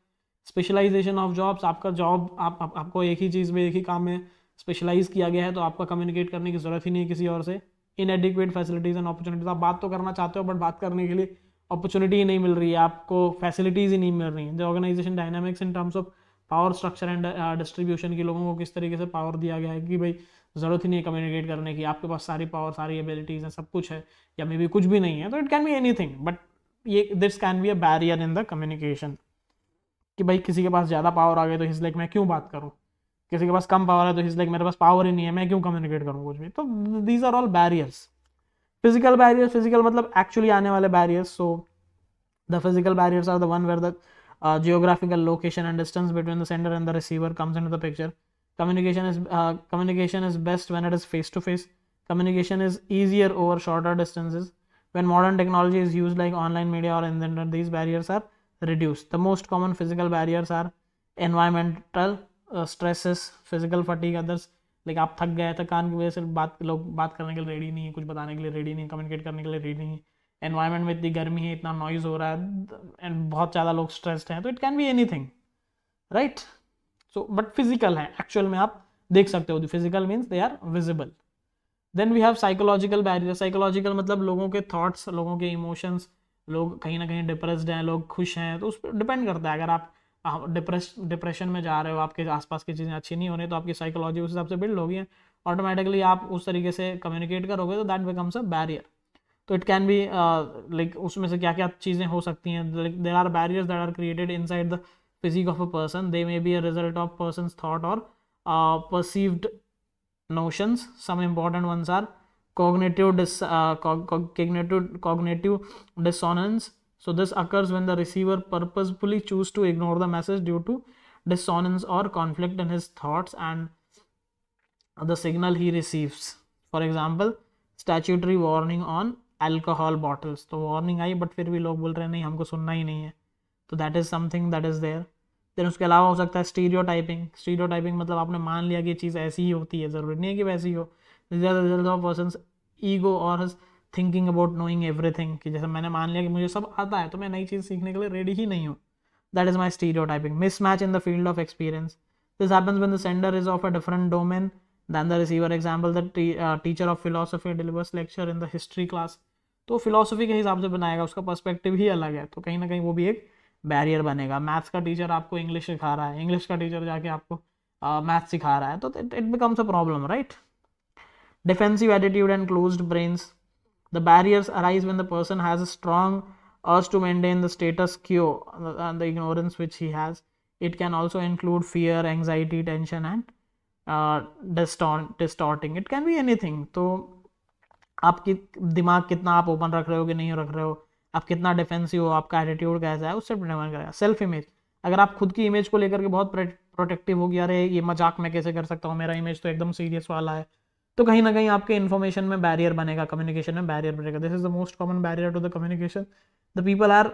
S1: स्पेशलाइजेशन ऑफ जॉब्स आपका जॉब आप, आप आपको एक ही चीज़ में एक ही काम में स्पेशलाइज किया गया है तो आपका कम्युनिकेट करने की ज़रूरत ही नहीं है किसी और से inadequate facilities and opportunities आप बात तो करना चाहते हो बट बात करने के लिए अपॉर्चुनिटी ही नहीं मिल रही है आपको फैसिलिटीज़ ही नहीं मिल रही हैं the organisation dynamics in terms of power structure and distribution की लोगों को किस तरीके से पावर दिया गया है कि भाई ज़रूरत ही नहीं है कम्युनिकेट करने की आपके पास सारी पावर सारी एबिलिटीज़ हैं सब कुछ है या मे बी कुछ भी नहीं है तो it can be anything but ये this can be a barrier in the communication कि भाई किसी के पास ज़्यादा पावर आ गया तो हिज लाइक मैं क्यों बात करूँ किसी के पास कम पावर है तो हिज लाइक मेरे पास पावर ही नहीं है मैं क्यों कम्युनिकेट करूँ कुछ भी तो these are all barriers physical barrier physical मतलब एक्चुअली आने वाले barriers so the physical barriers are the one where the uh, geographical location and distance between the sender and the receiver comes into the picture communication is uh, communication is best when it is face to face communication is easier over shorter distances when modern technology is used like online media or internet these barriers are reduced the most common physical barriers are environmental uh, stresses physical fatigue others like आप थक गए थे कान की वजह से बात लोग बात करने के लिए रेडी नहीं है कुछ बताने के लिए रेडी नहीं है कम्युनिकेट करने के लिए रेडी नहीं है एनवायरमेंट में इतनी गर्मी है इतना नॉइज हो रहा है एंड बहुत ज़्यादा लोग स्ट्रेस्ड हैं तो it can be anything right so but physical है एक्चुअल में आप देख सकते हो physical means they are visible then we have psychological barrier psychological मतलब लोगों के थॉट्स लोगों के इमोशंस लोग कहीं ना कहीं डिप्रेस्ड हैं लोग खुश हैं तो उस पर डिपेंड करता है अगर आप डिप्रेस डिप्रेशन में जा रहे हो आपके आसपास की चीज़ें अच्छी नहीं हो रही तो आपकी साइकोलॉजी उस हिसाब से बिल्ड होगी ऑटोमेटिकली आप उस तरीके से कम्युनिकेट करोगे तो that becomes a barrier So it can be uh, like, उसमें से क्या क्या चीज़ें हो सकती हैं there are barriers that are created inside the of of a person they may be a result of person thought और perceived notions some important ones are cognitive dis uh, cognitive cognitive dissonance so this occurs when the receiver purposefully choose to ignore the message due to dissonance or conflict in his thoughts and the signal he receives for example statutory warning on alcohol bottles तो वार्निंग आई बट फिर भी लोग बोल रहे हैं नहीं हमको सुनना ही नहीं है तो that is something that is there then उसके अलावा हो सकता है स्टीरियो टाइपिंग स्टीरियो टाइपिंग मतलब आपने मान लिया कि चीज़ ऐसी ही होती है ज़रूरी नहीं है कि वैसी हो रिजल्ट ऑफ पर्सन ईगो और थिंकिंग अबाउट नोइंग एवरीथिंग कि जैसे मैंने मान लिया कि मुझे सब आता है तो मैं नई चीज़ सीखने के लिए रेडी ही नहीं हूँ that is my stereotyping mismatch in the field of experience this happens when the sender is of a different domain than the receiver example the teacher of philosophy delivers lecture in the history class तो फिलोसफी के हिसाब से बनाएगा उसका पर्सपेक्टिव ही अलग है तो कहीं ना कहीं वो भी एक बैरियर बनेगा मैथ्स का टीचर आपको इंग्लिश सिखा रहा है इंग्लिश का टीचर जाके आपको मैथ्स सिखा रहा है तो it becomes a problem right defensive attitude and close brains the barrier arise when the person has a strong urge to maintain the status quo the ignorance which he has it can also include fear anxiety tension and distortion it can be anything तो आपकी दिमाग कितना आप ओपन रख रहे हो कि नहीं रख रहे हो आप कितना डिफेंसिव हो आपका एटीट्यूड कैसा है उससे डिपेंड करेगा सेल्फ इमेज अगर आप खुद की इमेज को लेकर के बहुत प्रोटेक्टिव हो गया अरे ये मजाक मैं कैसे कर सकता हूँ मेरा इमेज तो एकदम सीरियस वाला है तो कहीं ना कहीं आपके इन्फॉर्मेशन में बैरियर बनेगा कम्युनिकेशन में बैरियर बनेगा this is the most common barrier to the communication the people are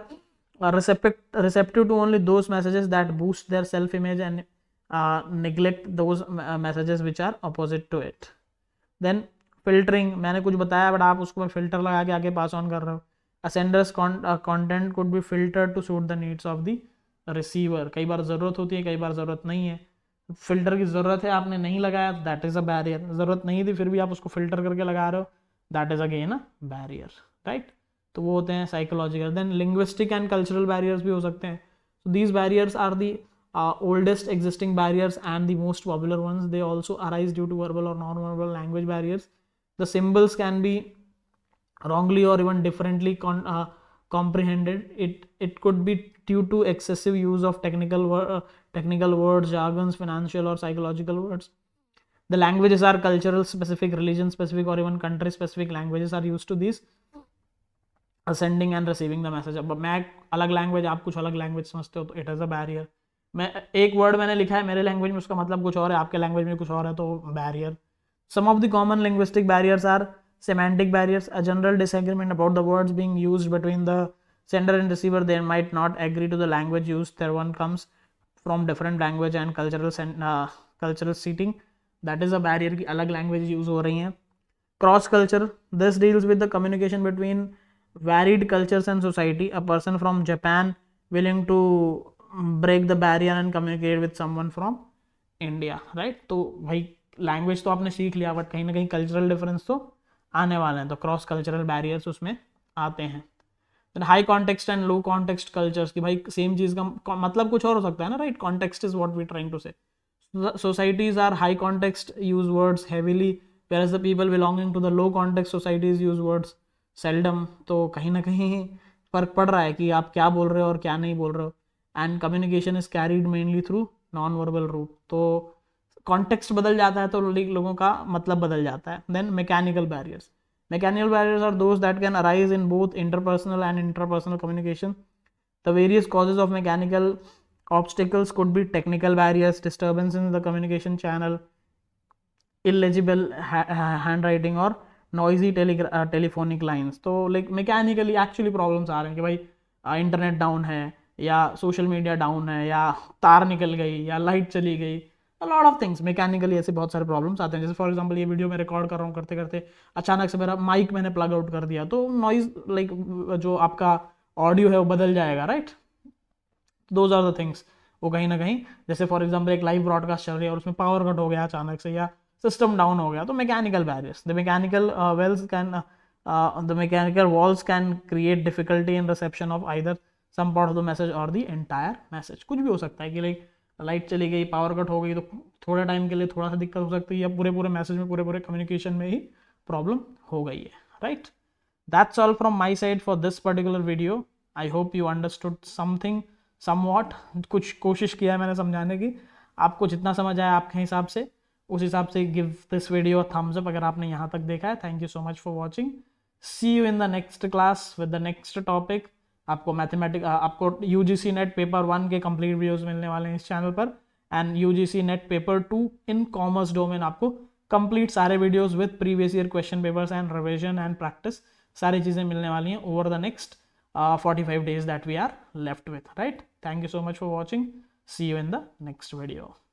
S1: receptive to only those messages that boost their self image and neglect those messages which are opposite to it then filtering मैंने कुछ बताया बट आप उसको फिल्टर लगा के आगे पास ऑन कर रहे हो a sender's content could be filter to suit the needs of the receiver कई बार ज़रूरत होती है कई बार ज़रूरत नहीं है फिल्टर की ज़रूरत है आपने नहीं लगाया दैट इज़ अ बैरियर ज़रूरत नहीं थी फिर भी आप उसको फिल्टर करके लगा रहे हो that is again a barrier right तो वो होते हैं psychological then linguistic and cultural barriers भी हो सकते हैं so these barriers are the oldest existing barriers and the most popular one they also arise due to verbal और non verbal language barriers the symbols can be wrongly or even differently con, uh, comprehended it it could be due to excessive use of technical wor- uh, technical words jargons financial or psychological words the languages are cultural specific religion specific or even country specific languages are used to these sending and receiving the message अब मैं अलग लैंग्वेज आप कुछ अलग लैंग्वेज समझते हो तो इट इज़ अ बैरियर मैं एक वर्ड मैंने लिखा है मेरे लैंग्वेज में उसका मतलब कुछ और है आपके लैंग्वेज में कुछ और है तो barrier Some of the common linguistic barriers are semantic barriers, a general disagreement about the words being used between the sender and receiver. They might not agree to the language used. Their one comes from different language and cultural uh, cultural seating. That is a barrier की अलग language use ho rahi हैं. Cross culture. This deals with the communication between varied cultures and society. A person from Japan willing to break the barrier and communicate with someone from India, right? So, भाई लैंग्वेज तो आपने सीख लिया बट कहीं ना कहीं कल्चरल डिफरेंस तो आने वाले हैं तो क्रॉस कल्चरल बैरियर्स उसमें आते हैं high context and low context cultures की भाई सेम चीज़ का मतलब कुछ और हो सकता है ना right context is what we trying to say societies are high context use words heavily whereas the people belonging to the low context societies use words seldom तो कहीं ना कहीं फर्क पड़ रहा है कि आप क्या बोल रहे हो और क्या नहीं बोल रहे हो and communication is carried mainly through non verbal route तो कॉन्टेक्स्ट बदल जाता है तो लोगों का मतलब बदल जाता है then mechanical barriers mechanical barriers are those that can arise in both interpersonal and interpersonal communication the various causes of mechanical obstacles could be technical barriers disturbance in the communication channel illegible handwriting और नॉइजी टेलीफोनिक लाइन्स तो लाइक मैकेनिकली एक्चुअली प्रॉब्लम्स आ रहे हैं कि भाई इंटरनेट uh, डाउन है या सोशल मीडिया डाउन है या तार निकल गई या लाइट चली गई लॉट ऑफ थिंग्स मैकेनिकली ऐसे बहुत सारे प्रॉब्लम्स आते हैं जैसे फॉर एग्जाम्पल ये वीडियो मैं रिकॉर्ड कर रहा हूँ करते करते अचानक से मेरा माइक मैंने प्लग आउट कर दिया तो नॉइज लाइक like, जो आपका ऑडियो है वो बदल जाएगा right those are the things वो कहीं ना कहीं जैसे फॉर एग्जाम्पल एक लाइव ब्रॉडकास्ट चल रही है और उसमें पावर कट हो गया अचानक से या सिस्टम डाउन हो गया तो mechanical barriers the mechanical walls can the mechanical walls can create difficulty in reception of either some part of the message और द एंटायर मैसेज कुछ भी हो सकता है कि लाइक like, लाइट चली गई पावर कट हो गई तो थोड़े टाइम के लिए थोड़ा सा दिक्कत हो सकती है या पूरे पूरे मैसेज में पूरे पूरे कम्युनिकेशन में ही प्रॉब्लम हो गई है right that's all from my side for this particular video I hope you understood something somewhat कुछ कोशिश किया है मैंने समझाने की आपको जितना समझ आया आपके हिसाब से उस हिसाब से give this video thumbs up अगर आपने यहाँ तक देखा है thank you so much for watching see you in the next class with the next topic आपको मैथमेटिक आपको U G C NET paper one के कंप्लीट वीडियोज मिलने वाले हैं इस चैनल पर and U G C NET paper two in commerce domain आपको कंप्लीट सारे videos with previous year question papers and revision and practice सारी चीज़ें मिलने वाली हैं over the next forty five days that we are left with right thank you so much for watching see you in the next video